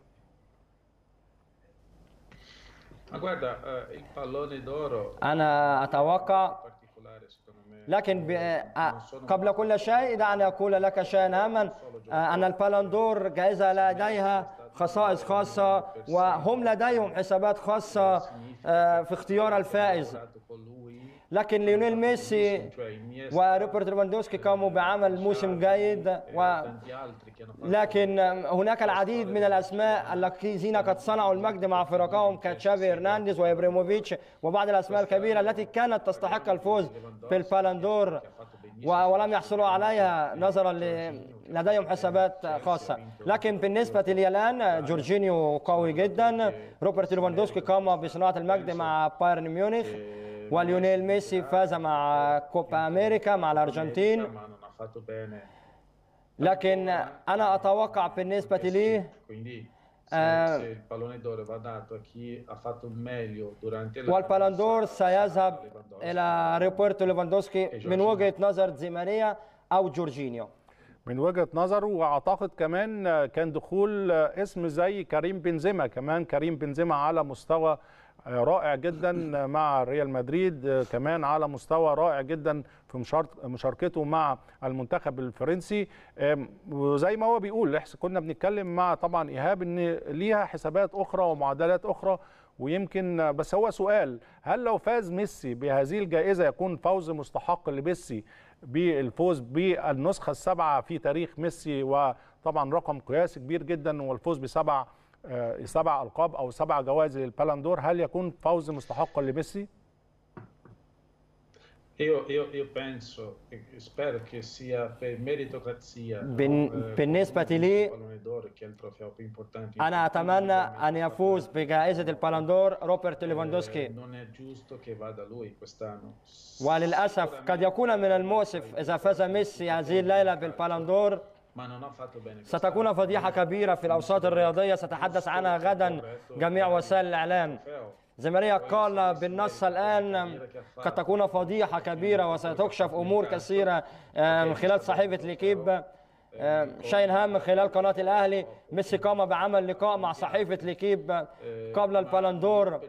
[SPEAKER 4] أنا أتوقع لكن قبل كل شيء دعني أقول لك شيئا هاما أن البالندور جائزة لديها خصائص خاصة وهم لديهم حسابات خاصة في اختيار الفائز لكن ليونيل ميسي وروبرت ليفاندوسكي قاموا بعمل موسم جيد و لكن هناك العديد من الاسماء الذين قد صنعوا المجد مع فرقهم كتشافي هرنانديز وابريموفيتش وبعض الاسماء الكبيره التي كانت تستحق الفوز بالبالندور ولم يحصلوا عليها نظرا لديهم حسابات خاصة لكن بالنسبة لي الآن جورجينيو قوي جدا روبرت ليفاندوسكي قام بصناعة المجد مع بايرن ميونخ وليونيل ميسي فاز مع كوبا أمريكا مع الأرجنتين لكن أنا أتوقع بالنسبة لي
[SPEAKER 5] والبالندور
[SPEAKER 4] سيذهب إلى روبرتو ليفاندوسكي من وجهة نظر زيمانيا أو جورجينيو من وجهه نظره واعتقد كمان
[SPEAKER 1] كان دخول اسم زي كريم بنزيما كمان كريم بنزيما على مستوى رائع جدا مع ريال مدريد كمان على مستوى رائع جدا في مشاركته مع المنتخب الفرنسي وزي ما هو بيقول كنا بنتكلم مع طبعا ايهاب ان ليها حسابات اخرى ومعادلات اخرى ويمكن بس هو سؤال هل لو فاز ميسي بهذه الجائزه يكون فوز مستحق لميسي بالفوز بالنسخه السابعه في تاريخ ميسي وطبعا رقم قياسي كبير جدا والفوز بسبع آه، سبع القاب او سبع جوائز للبالندور هل يكون فوز مستحقا لميسي؟
[SPEAKER 4] بالنسبة لي
[SPEAKER 5] أنا أتمنى
[SPEAKER 4] أن يفوز بجائزة البالندور روبرت ليفاندوسكي وللأسف قد يكون من المؤسف إذا فاز ميسي هذه الليلة بالبالندور ستكون فضيحة كبيرة في الأوساط الرياضية ستحدث عنها غدا جميع وسائل الإعلام زمريا قال بالنص الآن قد تكون فضيحة كبيرة وستكشف أمور كثيرة آه، من خلال صحيفة ليكيب شاين آه، هام من خلال قناة الأهلي إيه، ميسي قام بعمل لقاء مع صحيفة ليكيب آه، إيه، قبل البالندور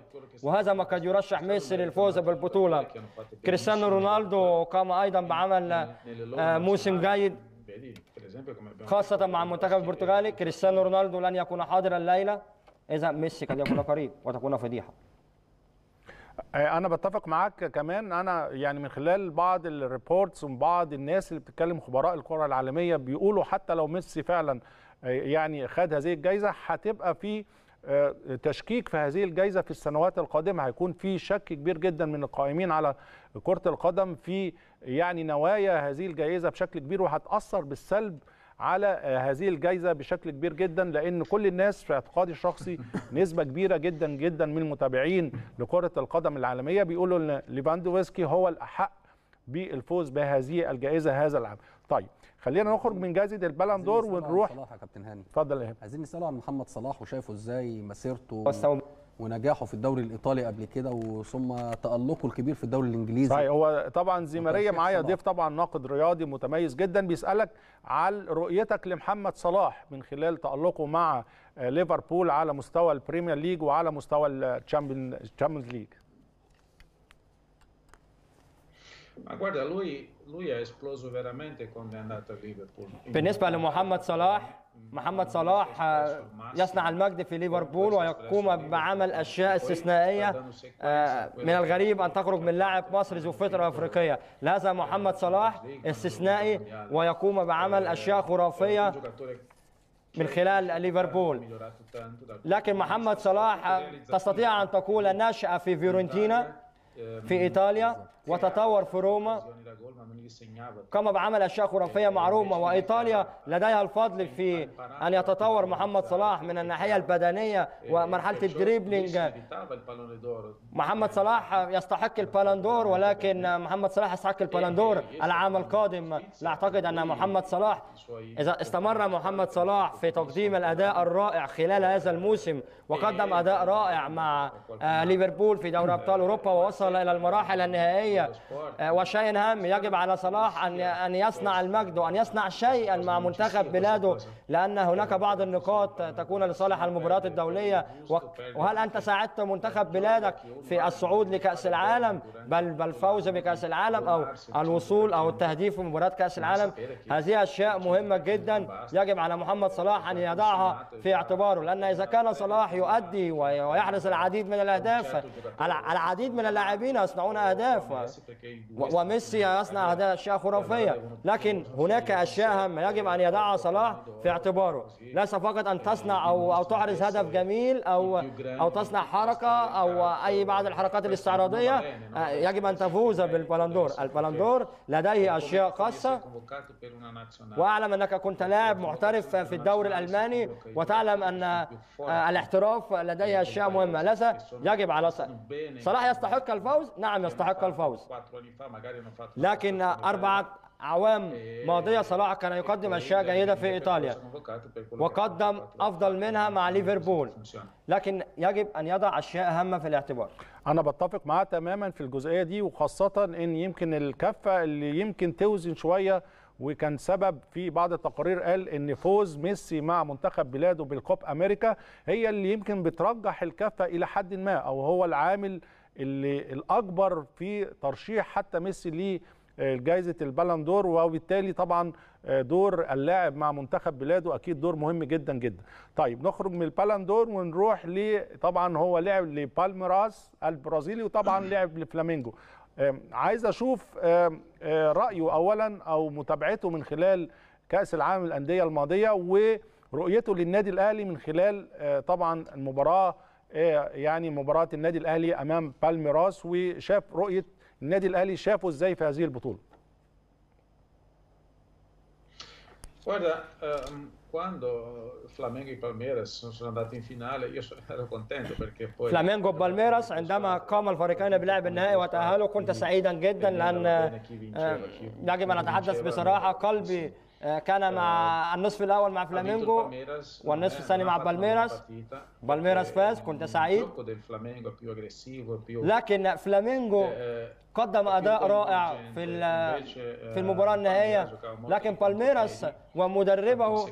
[SPEAKER 4] وهذا ما قد يرشح ميسي للفوز بالبطولة كريستيانو رونالدو قام أيضا بعمل موسم جيد خاصة مع المنتخب البرتغالي كريستيانو رونالدو لن يكون حاضرا الليلة إذا ميسي قد يكون قريب وتكون فضيحة انا بتفق معاك كمان انا يعني من خلال بعض الريبورتس
[SPEAKER 1] ومن بعض الناس اللي بتتكلم خبراء الكره العالميه بيقولوا حتى لو ميسي فعلا يعني خد هذه الجائزه هتبقى في آه، تشكيك في هذه الجائزه في السنوات القادمه هيكون في شك كبير جدا من القائمين على كره القدم في يعني نوايا هذه الجائزه بشكل كبير وهتاثر بالسلب على آه، هذه الجائزه بشكل كبير جدا لان كل الناس في اعتقادي الشخصي نسبه كبيره جدا جدا من المتابعين لكره القدم العالميه بيقولوا ان ليفاندوفسكي هو الاحق بالفوز بهذه الجائزه هذا العام. طيب خلينا نخرج من جائزه البالون ونروح
[SPEAKER 2] صلاح يا كابتن هاني اتفضل يا عايزين نساله عن محمد صلاح وشايفه ازاي مسيرته ونجاحه في الدوري الايطالي قبل كده وثم تالقه الكبير في الدوري الانجليزي صحيح هو
[SPEAKER 1] طبعا ماريا معايا ضيف طبعا ناقد رياضي متميز جدا بيسالك على رؤيتك لمحمد صلاح من خلال تالقه مع ليفربول على مستوى البريمير ليج وعلى مستوى الشامبيونز
[SPEAKER 4] ليج بالنسبه لمحمد صلاح محمد صلاح آه، يصنع المجد في ليفربول ويقوم بعمل اشياء استثنائيه آه، من الغريب ان تخرج من لاعب مصري ذو فطره افريقيه لهذا محمد صلاح استثنائي ويقوم بعمل اشياء خرافيه من خلال ليفربول لكن محمد صلاح آه، تستطيع ان تقول نشأ في فيورنتينا في ايطاليا وتطور في روما قام بعمل أشياء خرافية روما وإيطاليا لديها الفضل في أن يتطور محمد صلاح من الناحية البدنية إيه، ومرحلة إيه، الدريبلينج محمد صلاح يستحق البالندور ولكن محمد صلاح يستحق إيه، البالندور العام القادم لا أعتقد أن محمد صلاح إذا استمر محمد صلاح في تقديم الأداء الرائع خلال هذا الموسم وقدم أداء رائع مع آه، ليفربول في دوري أبطال أوروبا ووصل إلى المراحل النهائية آه، وشيء هام يجب على صلاح أن أن يصنع المجد وأن يصنع شيئا مع منتخب بلاده لأن هناك بعض النقاط تكون لصالح المباريات الدولية وهل أنت ساعدت منتخب بلادك في الصعود لكأس العالم بل بل بكأس العالم أو الوصول أو التهديف في مباراة كأس العالم هذه أشياء مهمة جدا يجب على محمد صلاح أن يضعها في اعتباره لأن إذا كان صلاح يؤدي ويحرز العديد من الأهداف العديد من اللاعبين يصنعون أهداف وميسي يصنع هذا أشياء خرافية لكن هناك أشياء هامة يجب أن يضعها صلاح في اعتباره ليس فقط أن تصنع أو أو تعرض هدف جميل أو أو تصنع حركة أو أي بعض الحركات الاستعراضية يجب أن تفوز بالبلندور البلندور لديه أشياء خاصة وأعلم أنك كنت لاعب محترف في الدوري الألماني وتعلم أن الاحتراف لديه أشياء مهمة ليس يجب على صلاح يستحق الفوز نعم يستحق الفوز
[SPEAKER 5] لا لكن أربعة
[SPEAKER 4] أعوام ماضية صلاح كان يقدم أشياء جيدة في إيطاليا وقدم أفضل منها مع ليفربول لكن يجب أن يضع أشياء أهم في
[SPEAKER 1] الاعتبار أنا بتفق معاه تماما في الجزئية دي وخاصة إن يمكن الكفة اللي يمكن توزن شوية وكان سبب في بعض التقارير قال ان فوز ميسي مع منتخب بلاده بالكوب امريكا هي اللي يمكن بترجح الكفه الى حد ما او هو العامل اللي الاكبر في ترشيح حتى ميسي ليه آه، جائزه البالون دور وبالتالي طبعا آه، دور اللاعب مع منتخب بلاده اكيد دور مهم جدا جدا طيب نخرج من البالون دور ونروح ل طبعا هو لعب لبالميراس البرازيلي وطبعا لعب لفلامينجو عايز اشوف آه، رايه اولا او متابعته من خلال كاس العالم الانديه الماضيه ورؤيته للنادي الاهلي من خلال طبعا المباراه يعني مباراه النادي الاهلي امام بالميراس وشاف رؤيه النادي الاهلي شافه ازاي في هذه البطوله
[SPEAKER 5] Guarda, ehm, quando Flamengo e Palmeiras sono andati in finale io ero contento perché poi Flamengo
[SPEAKER 4] e Palmeiras عندما قام الفريقين بلعب النهائي وتأهلوا كنت سعيدا جدا لأن يجب أن أتحدث بصراحة قلبي آه، كان مع آه، النصف الاول مع فلامينجو
[SPEAKER 5] والنصف الثاني مع بالميراس
[SPEAKER 4] بالميراس آه، فاز كنت سعيد
[SPEAKER 5] لكن
[SPEAKER 4] فلامينجو قدم اداء رائع في
[SPEAKER 5] في المباراه النهائيه لكن
[SPEAKER 4] بالميراس ومدربه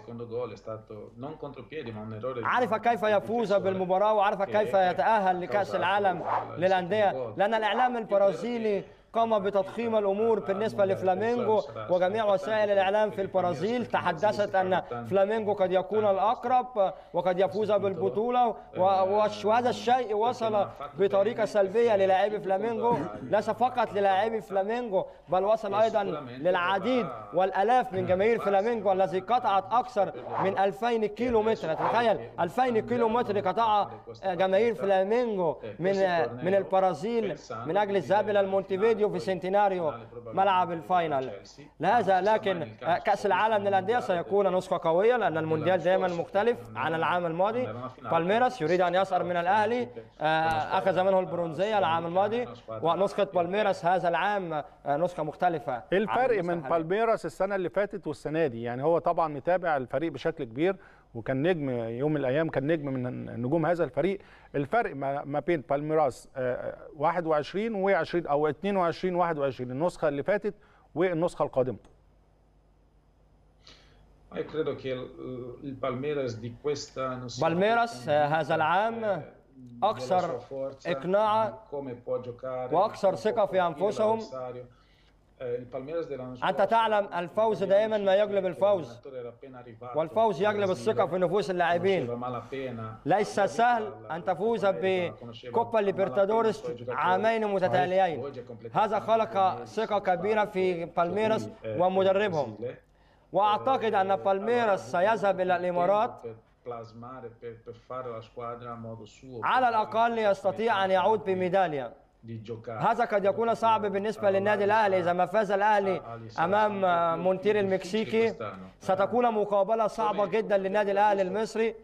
[SPEAKER 4] عرف كيف يفوز بالمباراه وعرف كيف يتاهل لكاس العالم للانديه لان الاعلام البرازيلي قام بتضخيم الأمور بالنسبة لفلامينجو وجميع وسائل الإعلام في البرازيل تحدثت أن فلامينجو قد يكون الأقرب وقد يفوز بالبطولة وهذا الشيء وصل بطريقة سلبية للاعبي فلامينجو ليس فقط للاعبي فلامينجو بل وصل أيضا للعديد والألاف من جماهير فلامينجو الذي قطعت أكثر من 2000 كيلو متر تخيل 2000 كيلو متر قطعها جماهير فلامينجو من من البرازيل من أجل الذهاب إلى المونتيفيديو في طيب. سنتيناريو ملعب الفاينل لهذا لكن كاس العالم للانديه سيكون نسخه قويه لان المونديال دائما مختلف عن العام الماضي بالميراس يريد ان يسعر من الاهلي آه، اخذ منه البرونزيه العام الماضي ونسخه بالميراس هذا العام آه، نسخه مختلفه ايه الفرق من بالميراس
[SPEAKER 1] السنه اللي فاتت والسنه دي يعني هو طبعا متابع الفريق بشكل كبير وكان نجم يوم من الايام كان نجم من نجوم هذا الفريق الفرق ما بين بالميراس 21 آه، آه، و20 او 22 21 النسخه اللي فاتت والنسخه
[SPEAKER 4] القادمه بالميراس هذا العام
[SPEAKER 5] اكثر اقناعا واكثر ثقه في انفسهم
[SPEAKER 4] أنت تعلم الفوز دائما ما يجلب الفوز
[SPEAKER 5] والفوز يجلب الثقة في نفوس اللاعبين
[SPEAKER 4] ليس سهل أن تفوز بكوبا ليبرتادورس عامين متتاليين هذا خلق ثقة كبيرة في بالميراس ومدربهم وأعتقد أن بالميراس سيذهب إلى الإمارات على الأقل يستطيع أن يعود بميدالية هذا قد يكون صعب بالنسبة للنادي الأهلي إذا ما فاز الأهلي أمام مونتير المكسيكي ستكون مقابلة صعبة جدا للنادي الأهلي المصري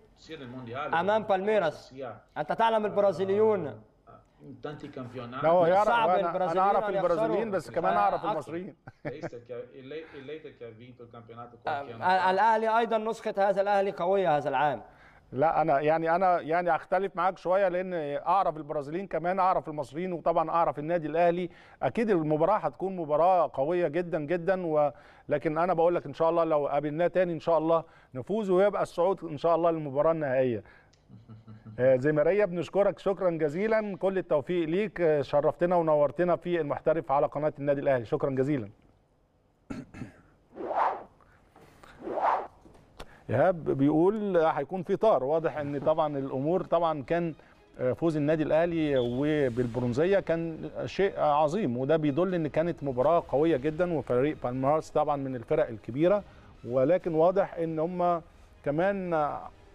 [SPEAKER 4] أمام بالميراس أنت تعلم البرازيليون
[SPEAKER 5] لا هو يعرف صعب أنا, أنا أعرف البرازيليين بس كمان أعرف المصريين
[SPEAKER 4] الأهلي أيضا نسخة هذا الأهلي قوية
[SPEAKER 1] هذا العام لا انا يعني انا يعني اختلف معاك شويه لان اعرف البرازيليين كمان اعرف المصريين وطبعا اعرف النادي الاهلي اكيد المباراه هتكون مباراه قويه جدا جدا ولكن انا بقول لك ان شاء الله لو قابلناه تاني ان شاء الله نفوز ويبقى الصعود ان شاء الله للمباراه النهائيه آه، زي بنشكرك شكرا جزيلا كل التوفيق ليك آه، شرفتنا ونورتنا في المحترف على قناه النادي الاهلي شكرا جزيلا ايهاب بيقول هيكون في طار واضح ان طبعا الامور طبعا كان آه، فوز النادي الاهلي وبالبرونزيه كان شيء عظيم وده بيدل ان كانت مباراه قويه جدا وفريق بالمارس طبعا من الفرق الكبيره ولكن واضح ان هم كمان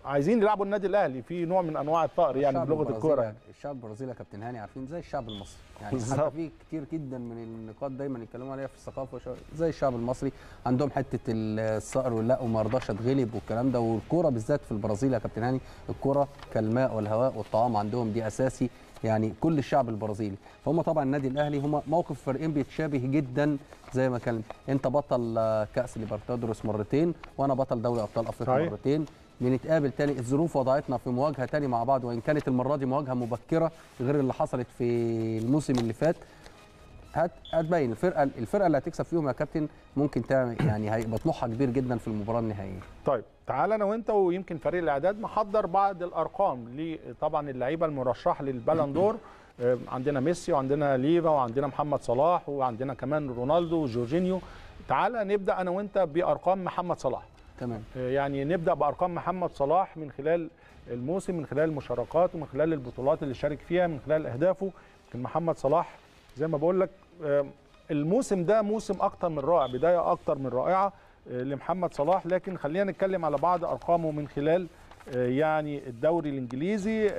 [SPEAKER 1] عايزين يلعبوا النادي الاهلي في نوع من انواع الثأر يعني بلغه الكوره
[SPEAKER 2] الشعب البرازيلي يا كابتن هاني عارفين زي الشعب المصري يعني بالزبط. حتى في كتير جدا من النقاط دايما يتكلموا عليها في الثقافه زي الشعب المصري عندهم حته الثأر واللا وما رضاش اتغلب والكلام ده والكوره بالذات في البرازيل يا كابتن هاني الكوره كالماء والهواء والطعام عندهم دي اساسي يعني كل الشعب البرازيلي فهم طبعا النادي الاهلي هم موقف فريقين بيتشابه جدا زي ما كان انت بطل كاس ليبرتادورس مرتين وانا بطل دوري ابطال افريقيا مرتين بنتقابل تاني الظروف وضعتنا في مواجهه تاني مع بعض وان كانت المره دي مواجهه مبكره غير اللي حصلت في الموسم اللي فات هت هتبين الفرقه الفرقه اللي هتكسب فيهم يا كابتن ممكن تعمل يعني هيبقى طموحها كبير جدا في المباراه النهائيه.
[SPEAKER 1] طيب تعال انا وانت ويمكن فريق الاعداد محضر بعض الارقام لطبعا اللعيبه المرشح للبالندور آه، عندنا ميسي وعندنا ليفا وعندنا محمد صلاح وعندنا كمان رونالدو وجورجينيو تعال نبدا انا وانت بارقام محمد صلاح. تمام آه، يعني نبدا بارقام محمد صلاح من خلال الموسم من خلال المشاركات ومن خلال البطولات اللي شارك فيها من خلال اهدافه لكن محمد صلاح زي ما بقول لك آه، الموسم ده موسم اكتر من رائع بدايه اكتر من رائعه آه، لمحمد صلاح لكن خلينا نتكلم على بعض ارقامه من خلال يعني الدوري الانجليزي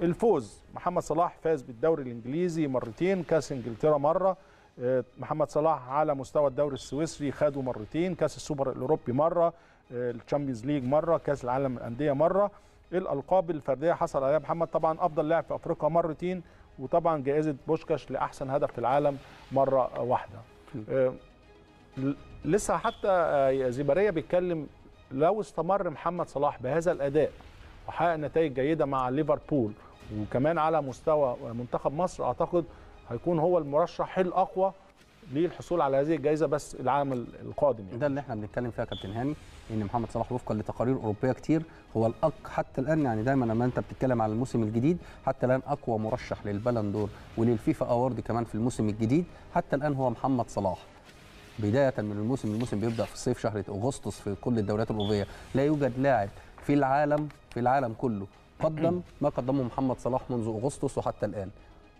[SPEAKER 1] الفوز محمد صلاح فاز بالدوري الانجليزي مرتين كاس انجلترا مره آه، محمد صلاح على مستوى الدوري السويسري خده مرتين كاس السوبر الاوروبي مره آه، الشامبيونز ليج مره كاس العالم الانديه مره الالقاب الفرديه حصل عليها محمد طبعا افضل لاعب في افريقيا مرتين وطبعا جائزه بوشكاش لاحسن هدف في العالم مره واحده آه، لسه حتى زيباريه بيتكلم لو استمر محمد صلاح بهذا الاداء وحقق نتائج جيده مع ليفربول وكمان على مستوى منتخب مصر اعتقد هيكون هو المرشح الاقوى للحصول على هذه الجائزه بس العام القادم يعني. ده اللي احنا بنتكلم فيها يا كابتن هاني ان محمد صلاح وفقا
[SPEAKER 2] لتقارير اوروبيه كتير هو الأق حتى الان يعني دايما لما انت بتتكلم على الموسم الجديد حتى الان اقوى مرشح للبلندور وللفيفا اوارد كمان في الموسم الجديد حتى الان هو محمد صلاح بدايه من الموسم الموسم بيبدا في الصيف شهر اغسطس في كل الدوريات الاوروبيه لا يوجد لاعب في العالم في العالم كله قدم ما قدمه محمد صلاح منذ اغسطس وحتى الان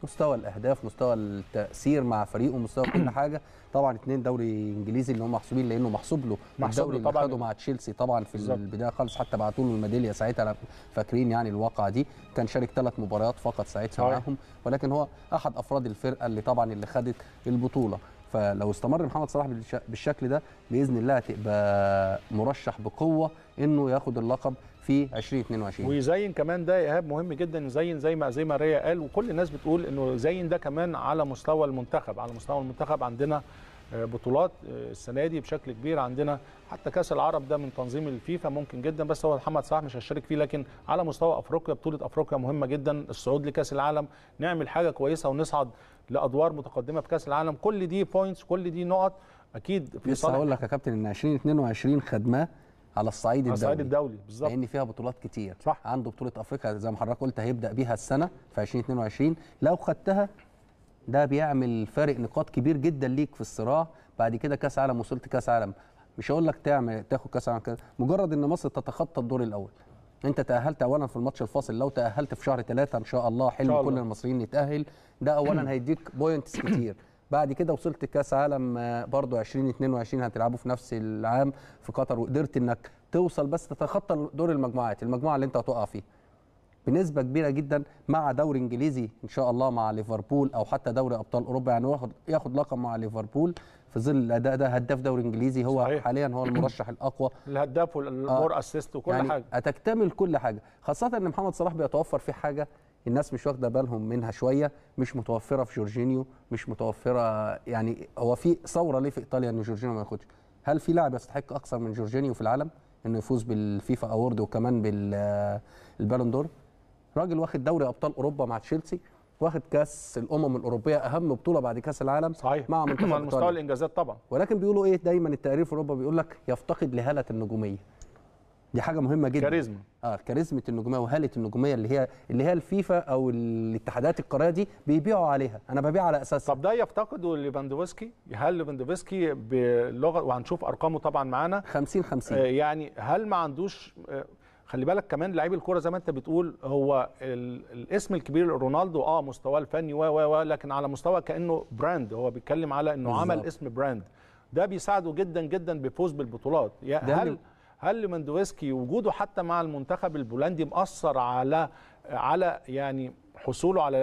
[SPEAKER 2] مستوى الاهداف مستوى التاثير مع فريقه مستوى كل حاجه طبعا اثنين دوري انجليزي اللي هم محسوبين لانه محسوب له محسوب له طبعا مع تشيلسي طبعا في بالزبط. البدايه خالص حتى بعتوا له الميداليه ساعتها فاكرين يعني الواقعه دي كان شارك ثلاث مباريات فقط ساعتها معاهم ولكن هو احد افراد الفرقه اللي طبعا اللي خدت البطوله فلو استمر محمد صلاح بالشكل ده باذن الله هتبقى مرشح بقوه انه ياخد اللقب في 2022
[SPEAKER 1] ويزين كمان ده ايهاب مهم جدا يزين زي ما زي ما ريا قال وكل الناس بتقول انه زين ده كمان على مستوى المنتخب على مستوى المنتخب عندنا آه، بطولات آه، السنه دي بشكل كبير عندنا حتى كاس العرب ده من تنظيم الفيفا ممكن جدا بس هو محمد صلاح مش هيشارك فيه لكن على مستوى افريقيا بطوله افريقيا مهمه جدا الصعود لكاس العالم نعمل حاجه كويسه ونصعد لادوار متقدمه في كاس العالم كل دي بوينتس كل دي نقط اكيد في لسه هقول
[SPEAKER 2] لك يا كابتن ان 2022 خدمه على الصعيد الدولي على الصعيد الدولي بالظبط لان فيها بطولات كتير صح عنده بطوله افريقيا زي ما حضرتك قلت هيبدا بيها السنه في 2022 لو خدتها ده بيعمل فارق نقاط كبير جدا ليك في الصراع بعد كده كاس عالم وصلت كاس عالم مش هقول لك تعمل تاخد كاس عالم كده مجرد ان مصر تتخطى الدور الاول انت تاهلت اولا في الماتش الفاصل لو تاهلت في شهر ثلاثة ان شاء الله حلم كل المصريين يتاهل ده اولا هيديك بوينتس كتير بعد كده وصلت كاس عالم آه، برضو 2022 هتلعبوا في نفس العام في قطر وقدرت انك توصل بس تتخطى دور المجموعات المجموعه اللي انت هتقع فيها بنسبه كبيره جدا مع دوري انجليزي ان شاء الله مع ليفربول او حتى دوري ابطال اوروبا يعني واخد ياخد لقب مع ليفربول في ظل الاداء ده هداف دوري انجليزي هو صحيح. حاليا هو المرشح الاقوى
[SPEAKER 1] الهداف والمور آه.
[SPEAKER 2] اسيست وكل يعني حاجه هتكتمل كل حاجه خاصه ان محمد صلاح بيتوفر في حاجه الناس مش واخده بالهم منها شويه مش متوفره في جورجينيو مش متوفره يعني هو في ثوره ليه في ايطاليا ان جورجينيو ما ياخدش هل في لاعب يستحق اكثر من جورجينيو في العالم انه يفوز بالفيفا اوورد وكمان بالبالون دور راجل واخد دوري ابطال اوروبا مع تشيلسي واخد كاس الامم الاوروبيه اهم بطوله بعد كاس العالم صحيح مع منتخب مستوى
[SPEAKER 1] الانجازات طبعا
[SPEAKER 2] ولكن بيقولوا ايه دايما التقرير في اوروبا بيقول لك يفتقد لهاله النجوميه دي حاجه مهمه جدا كاريزما اه كاريزما النجوميه وهاله النجوميه اللي هي اللي هي الفيفا او
[SPEAKER 1] الاتحادات القاريه دي بيبيعوا عليها انا ببيع على اساسها طب ده يفتقده ليفاندوفسكي هل ليفاندوفسكي بلغه وهنشوف ارقامه طبعا معانا 50 50 آه يعني هل ما عندوش آه خلي بالك كمان لعيب الكوره زي ما انت بتقول هو الاسم الكبير رونالدو اه مستواه الفني و و لكن على مستوى كانه براند هو بيتكلم على انه بالزبط. عمل اسم براند ده بيساعده جدا جدا بفوز بالبطولات يعني هل هل لمندويسكي وجوده حتى مع المنتخب البولندي مأثر على على يعني حصوله على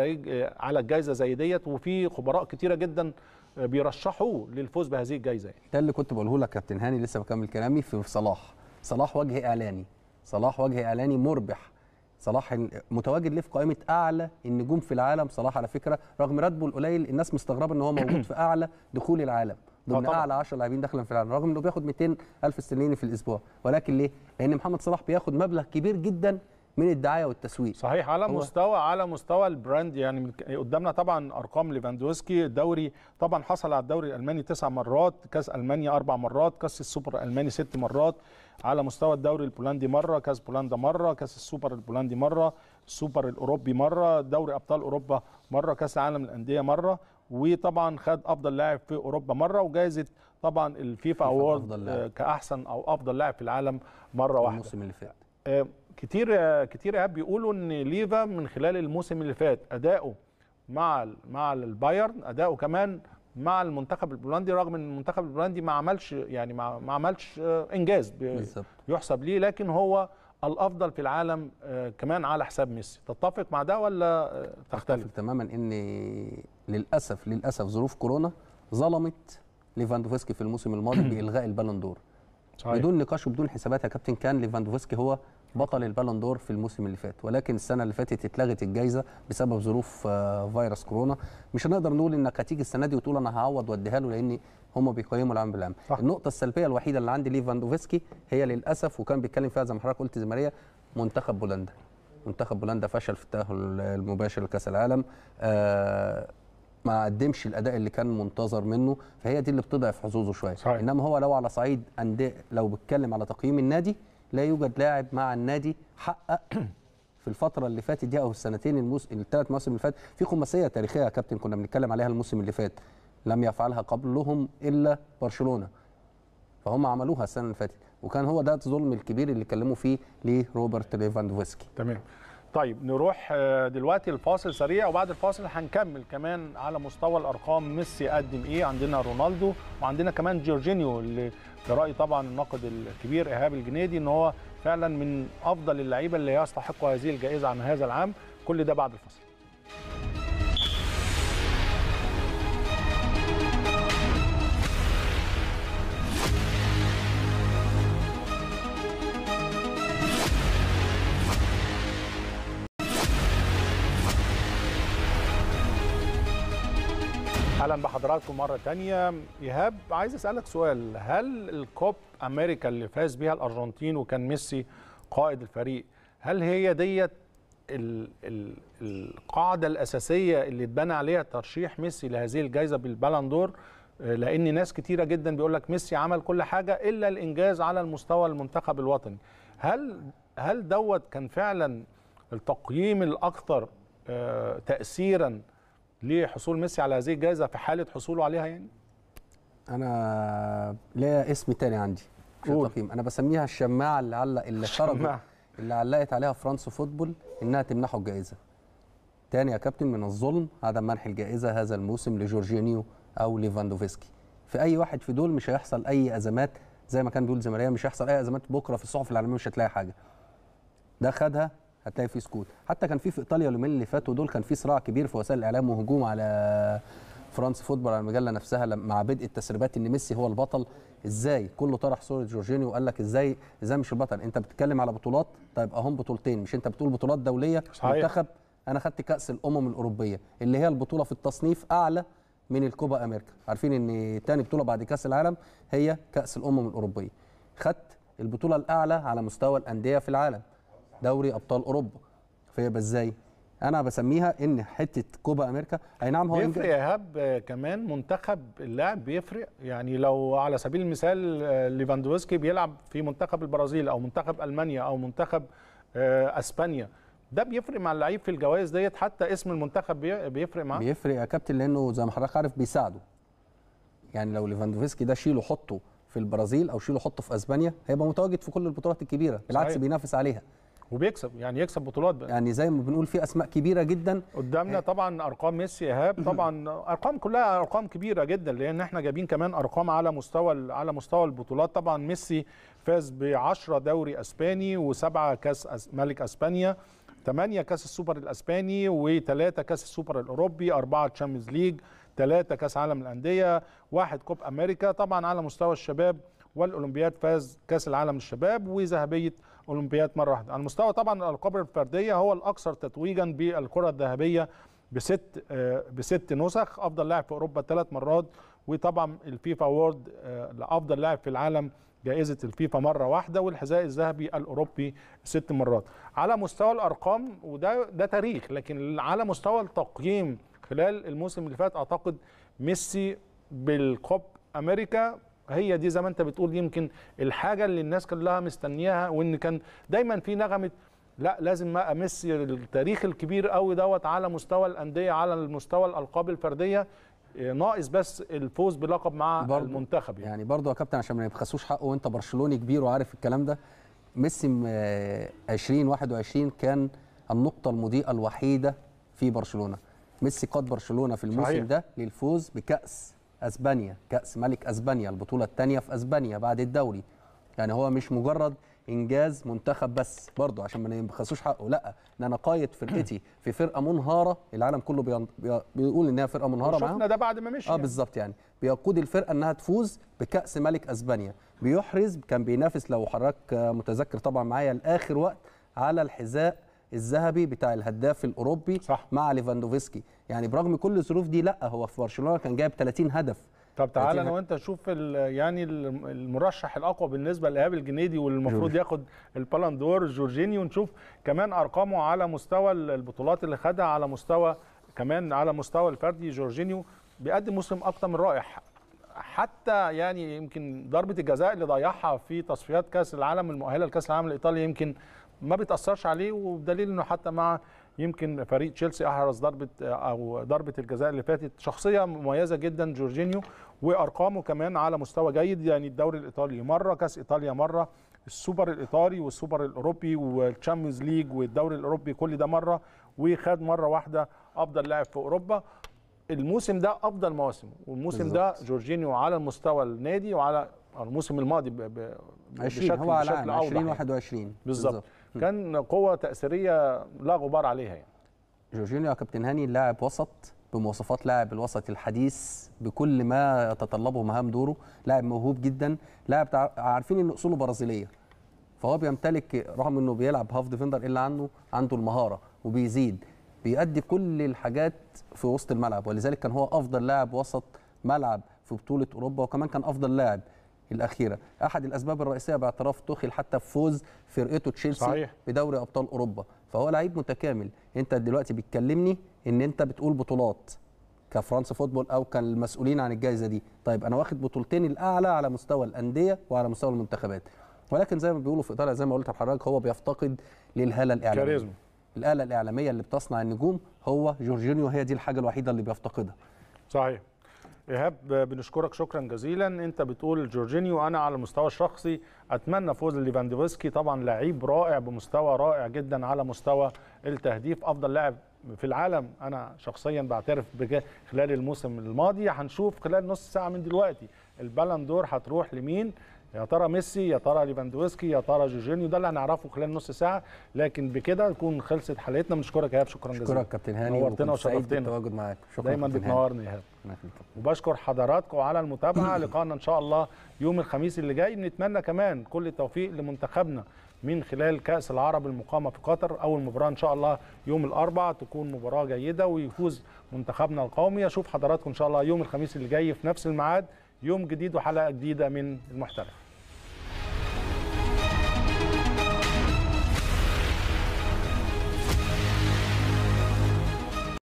[SPEAKER 1] على الجائزه زي ديت وفي خبراء كتيره جدا بيرشحوه للفوز بهذه الجائزه يعني.
[SPEAKER 2] ده اللي كنت بقوله لك كابتن هاني لسه بكمل كلامي في صلاح صلاح وجه اعلاني صلاح وجه اعلاني مربح صلاح متواجد ليه في قائمه اعلى النجوم في العالم صلاح على فكره رغم راتبه القليل الناس مستغربه ان هو موجود في اعلى دخول العالم اه ضمن اعلى 10 لاعبين دخلا في العالم رغم انه بياخد 200 الف استرليني في الاسبوع ولكن ليه لان محمد صلاح بياخد مبلغ كبير جدا من الدعايه والتسويق صحيح على مستوى
[SPEAKER 1] على مستوى البراند يعني قدامنا طبعا ارقام ليفاندوسكي الدوري طبعا حصل على الدوري الالماني تسع مرات كاس المانيا اربع مرات كاس السوبر الالماني ست مرات على مستوى الدوري البولندي مره كاس بولندا مره كاس السوبر البولندي مره السوبر الاوروبي مره دوري ابطال اوروبا مره كاس العالم للانديه مره وطبعا خد افضل لاعب في اوروبا مره وجائزه طبعا الفيفا اوورد آه، كاحسن او افضل لاعب في العالم مره واحده الموسم اللي فات آه، كتير آه، كتير ايهاب بيقولوا ان ليفا من خلال الموسم اللي فات اداؤه مع مع البايرن اداؤه كمان مع المنتخب البولندي رغم ان المنتخب البولندي ما عملش يعني ما عملش انجاز يحسب ليه لكن هو الافضل في العالم آه، كمان على حساب ميسي تتفق مع ده ولا آه، تختلف أتفق تماما ان للاسف للاسف ظروف كورونا ظلمت
[SPEAKER 2] ليفاندوفسكي في الموسم الماضي بالغاء البالون دور صحيح. بدون نقاش وبدون حسابات يا كابتن كان ليفاندوفسكي هو بطل البالون دور في الموسم اللي فات ولكن السنه اللي فاتت اتلغت الجائزه بسبب ظروف آه، فيروس كورونا مش هنقدر نقول انك هتيجي السنه دي وتقول انا هعوض واديها له لان هم بيقيموا العام بالعام النقطه السلبيه الوحيده اللي عندي ليفاندوفسكي هي للاسف وكان بيتكلم فيها زي ما حضرتك قلت زي ماريا منتخب بولندا منتخب بولندا فشل في التاهل المباشر لكاس العالم آه ما قدمش الاداء اللي كان منتظر منه فهي دي اللي بتضعف حظوظه شويه انما هو لو على صعيد انديه لو بتكلم على تقييم النادي لا يوجد لاعب مع النادي حقق في الفتره اللي فاتت دي او السنتين الموس... الثلاث مواسم اللي فاتت في خماسيه تاريخيه يا كابتن كنا بنتكلم عليها الموسم اللي فات لم يفعلها قبلهم الا برشلونه فهم عملوها السنه اللي فاتت وكان هو ده الظلم الكبير اللي كلموا فيه لروبرت ليفاندوفسكي تمام
[SPEAKER 1] طيب نروح آه، دلوقتي الفاصل سريع وبعد الفاصل هنكمل كمان على مستوى الارقام ميسي قدم ايه عندنا رونالدو وعندنا كمان جورجينيو اللي برايي طبعا الناقد الكبير ايهاب الجنيدي ان هو فعلا من افضل اللعيبه اللي يستحقوا هذه الجائزه عن هذا العام كل ده بعد الفاصل اهلا بحضراتكم مره تانية ايهاب عايز اسالك سؤال هل الكوب امريكا اللي فاز بيها الارجنتين وكان ميسي قائد الفريق هل هي ديت القاعده الاساسيه اللي اتبنى عليها ترشيح ميسي لهذه الجائزه بالبالندور آه، لان ناس كتيره جدا بيقول لك ميسي عمل كل حاجه الا الانجاز على المستوى المنتخب الوطني هل هل دوت كان فعلا التقييم الاكثر آه، تاثيرا لحصول ميسي على هذه الجائزه في حاله حصوله عليها يعني؟
[SPEAKER 2] انا ليا اسم تاني عندي تقييم انا بسميها الشماعه اللي علق اللي شربت اللي علقت عليها فرانس فوتبول انها تمنحه الجائزه. تاني يا كابتن من الظلم عدم منح الجائزه هذا الموسم لجورجينيو او ليفاندوفسكي. في اي واحد في دول مش هيحصل اي ازمات زي ما كان بيقول زمريه مش هيحصل اي ازمات بكره في الصحف العالميه مش هتلاقي حاجه. ده خدها هتلاقي في سكوت حتى كان في في ايطاليا اليومين اللي فاتوا دول كان في صراع كبير في وسائل الاعلام وهجوم على فرانس فوتبول على المجله نفسها مع بدء التسريبات ان ميسي هو البطل ازاي كله طرح صوره جورجينيو وقال لك ازاي ازاي مش البطل انت بتتكلم على بطولات طيب اهم بطولتين مش انت بتقول بطولات دوليه منتخب انا خدت كاس الامم الاوروبيه اللي هي البطوله في التصنيف اعلى من الكوبا امريكا عارفين ان تاني بطوله بعد كاس العالم هي كاس الامم الاوروبيه خدت البطوله الاعلى على مستوى الانديه في العالم دوري ابطال اوروبا فيبقى ازاي انا بسميها ان حته كوبا امريكا اي نعم هو بيفرق يا
[SPEAKER 1] ايهاب آه، كمان منتخب اللاعب بيفرق يعني لو على سبيل المثال آه، ليفاندوفسكي بيلعب في منتخب البرازيل او منتخب المانيا او منتخب آه، اسبانيا ده بيفرق مع اللعيب في الجوائز ديت حتى اسم المنتخب بيفرق معاه بيفرق
[SPEAKER 2] يا كابتن لانه زي ما حضرتك عارف بيساعده يعني لو ليفاندوفسكي ده شيله حطه في البرازيل او شيله حطه في اسبانيا هيبقى متواجد في كل البطولات الكبيره بالعكس
[SPEAKER 1] بينافس عليها وبيكسب يعني يكسب بطولات بقى. يعني زي ما بنقول في اسماء كبيره جدا قدامنا آه. طبعا ارقام ميسي ايهاب طبعا ارقام كلها ارقام كبيره جدا لان احنا جايبين كمان ارقام على مستوى على مستوى البطولات طبعا ميسي فاز ب 10 دوري اسباني وسبعه كاس ملك اسبانيا 8 كاس السوبر الاسباني و3 كاس السوبر الاوروبي 4 تشامبيونز ليج 3 كاس عالم الانديه 1 كوب امريكا طبعا على مستوى الشباب والاولمبياد فاز كاس العالم للشباب وذهبيه اولمبياد مره واحده على المستوى طبعا الالقاب الفرديه هو الاكثر تتويجا بالكره الذهبيه بست آه، بست نسخ افضل لاعب في اوروبا ثلاث مرات وطبعا الفيفا وورد آه، لافضل لاعب في العالم جائزه الفيفا مره واحده والحذاء الذهبي الاوروبي ست مرات على مستوى الارقام وده ده تاريخ لكن على مستوى التقييم خلال الموسم اللي فات اعتقد ميسي بالكوب امريكا هي دي زي ما انت بتقول يمكن الحاجه اللي الناس كلها مستنياها وان كان دايما في نغمه لا لازم ما امس التاريخ الكبير قوي دوت على مستوى الانديه على المستوى الالقاب الفرديه آه، ناقص بس الفوز بلقب مع برضو
[SPEAKER 2] المنتخب يعني, يعني برضه يا كابتن عشان ما يبخسوش حقه وانت برشلوني كبير وعارف الكلام ده ميسي 2021 آه، كان النقطه المضيئه الوحيده في برشلونه ميسي قاد برشلونه في الموسم صحيح. ده للفوز بكاس اسبانيا كاس ملك اسبانيا البطوله الثانيه في اسبانيا بعد الدوري يعني هو مش مجرد انجاز منتخب بس برضه عشان ما ينبخسوش حقه لا ان انا قايد فرقتي في فرقه منهاره العالم كله بي... بي... بيقول انها فرقه منهاره معاهم شفنا ده بعد
[SPEAKER 1] ما مشي اه يعني. بالظبط
[SPEAKER 2] يعني بيقود الفرقه انها تفوز بكاس ملك اسبانيا بيحرز كان بينافس لو حضرتك متذكر طبعا معايا لاخر وقت على الحذاء الذهبي بتاع الهداف الاوروبي صح. مع ليفاندوفسكي يعني برغم كل الظروف دي لا هو في برشلونه كان جايب 30 هدف طب تعالى انا وانت
[SPEAKER 1] نشوف يعني المرشح الاقوى بالنسبه لايهاب الجنيدي واللي المفروض ياخد البالندور جورجينيو نشوف كمان ارقامه على مستوى البطولات اللي خدها على مستوى كمان على مستوى الفردي جورجينيو بيقدم موسم اكتر من رائع حتى يعني يمكن ضربه الجزاء اللي ضيعها في تصفيات كاس العالم المؤهله لكاس العالم الايطالي يمكن ما بتاثرش عليه وبدليل انه حتى مع يمكن فريق تشيلسي احرز ضربه او ضربه الجزاء اللي فاتت شخصيه مميزه جدا جورجينيو وارقامه كمان على مستوى جيد يعني الدوري الايطالي مره كاس ايطاليا مره السوبر الايطالي والسوبر الاوروبي والتشامبيونز ليج والدوري الاوروبي كل ده مره وخد مره واحده افضل لاعب في اوروبا الموسم ده افضل مواسمه والموسم ده جورجينيو على المستوى النادي وعلى الموسم الماضي بشكل 20 هو على بشكل 20
[SPEAKER 2] 21 يعني. بالظبط
[SPEAKER 1] كان قوه تاثيريه لا غبار عليها يعني
[SPEAKER 2] جورجينيو كابتن هاني لاعب وسط بمواصفات لاعب الوسط الحديث بكل ما يتطلبه مهام دوره لاعب موهوب جدا لاعب عارفين ان اصوله برازيليه فهو بيمتلك رغم انه بيلعب هاف ديفندر الا عنه عنده المهاره وبيزيد بيأدي كل الحاجات في وسط الملعب ولذلك كان هو افضل لاعب وسط ملعب في بطوله اوروبا وكمان كان افضل لاعب الاخيره احد الاسباب الرئيسيه باعتراف توخيل حتى بفوز فرقته تشيلسي صحيح. بدوري ابطال اوروبا فهو لعيب متكامل انت دلوقتي بتكلمني ان انت بتقول بطولات كفرنسا فوتبول او كان المسؤولين عن الجائزه دي طيب انا واخد بطولتين الاعلى على مستوى الانديه وعلى مستوى المنتخبات ولكن زي ما بيقولوا في ايطاليا زي ما قلت لحضرتك هو بيفتقد للهاله الاعلاميه كاريزما الآلة الإعلامية اللي بتصنع النجوم هو جورجينيو
[SPEAKER 1] هي دي الحاجة الوحيدة اللي بيفتقدها صحيح ايهاب بنشكرك شكرا جزيلا انت بتقول جورجينيو انا على المستوى الشخصي اتمنى فوز ليفاندوفسكي طبعا لعيب رائع بمستوى رائع جدا على مستوى التهديف افضل لاعب في العالم انا شخصيا بعترف بجه خلال الموسم الماضي هنشوف خلال نص ساعه من دلوقتي البالندور هتروح لمين يا ترى ميسي يا ترى ليفاندوسكي يا ترى جورجينيو ده اللي هنعرفه خلال نص ساعه لكن بكده نكون خلصت حلقتنا بنشكرك يا ايهاب شكرا جزيلا شكرا كابتن هاني نورتنا وشرفتنا التواجد معاك شكرا دايما بتنورني ايهاب وبشكر حضراتكم على المتابعه لقاءنا ان شاء الله يوم الخميس اللي جاي نتمنى كمان كل التوفيق لمنتخبنا من خلال كأس العرب المقامة في قطر أول مباراة إن شاء الله يوم الاربعاء تكون مباراة جيدة ويفوز منتخبنا القومي أشوف حضراتكم إن شاء الله يوم الخميس اللي جاي في نفس الميعاد يوم جديد وحلقة جديدة من المحترف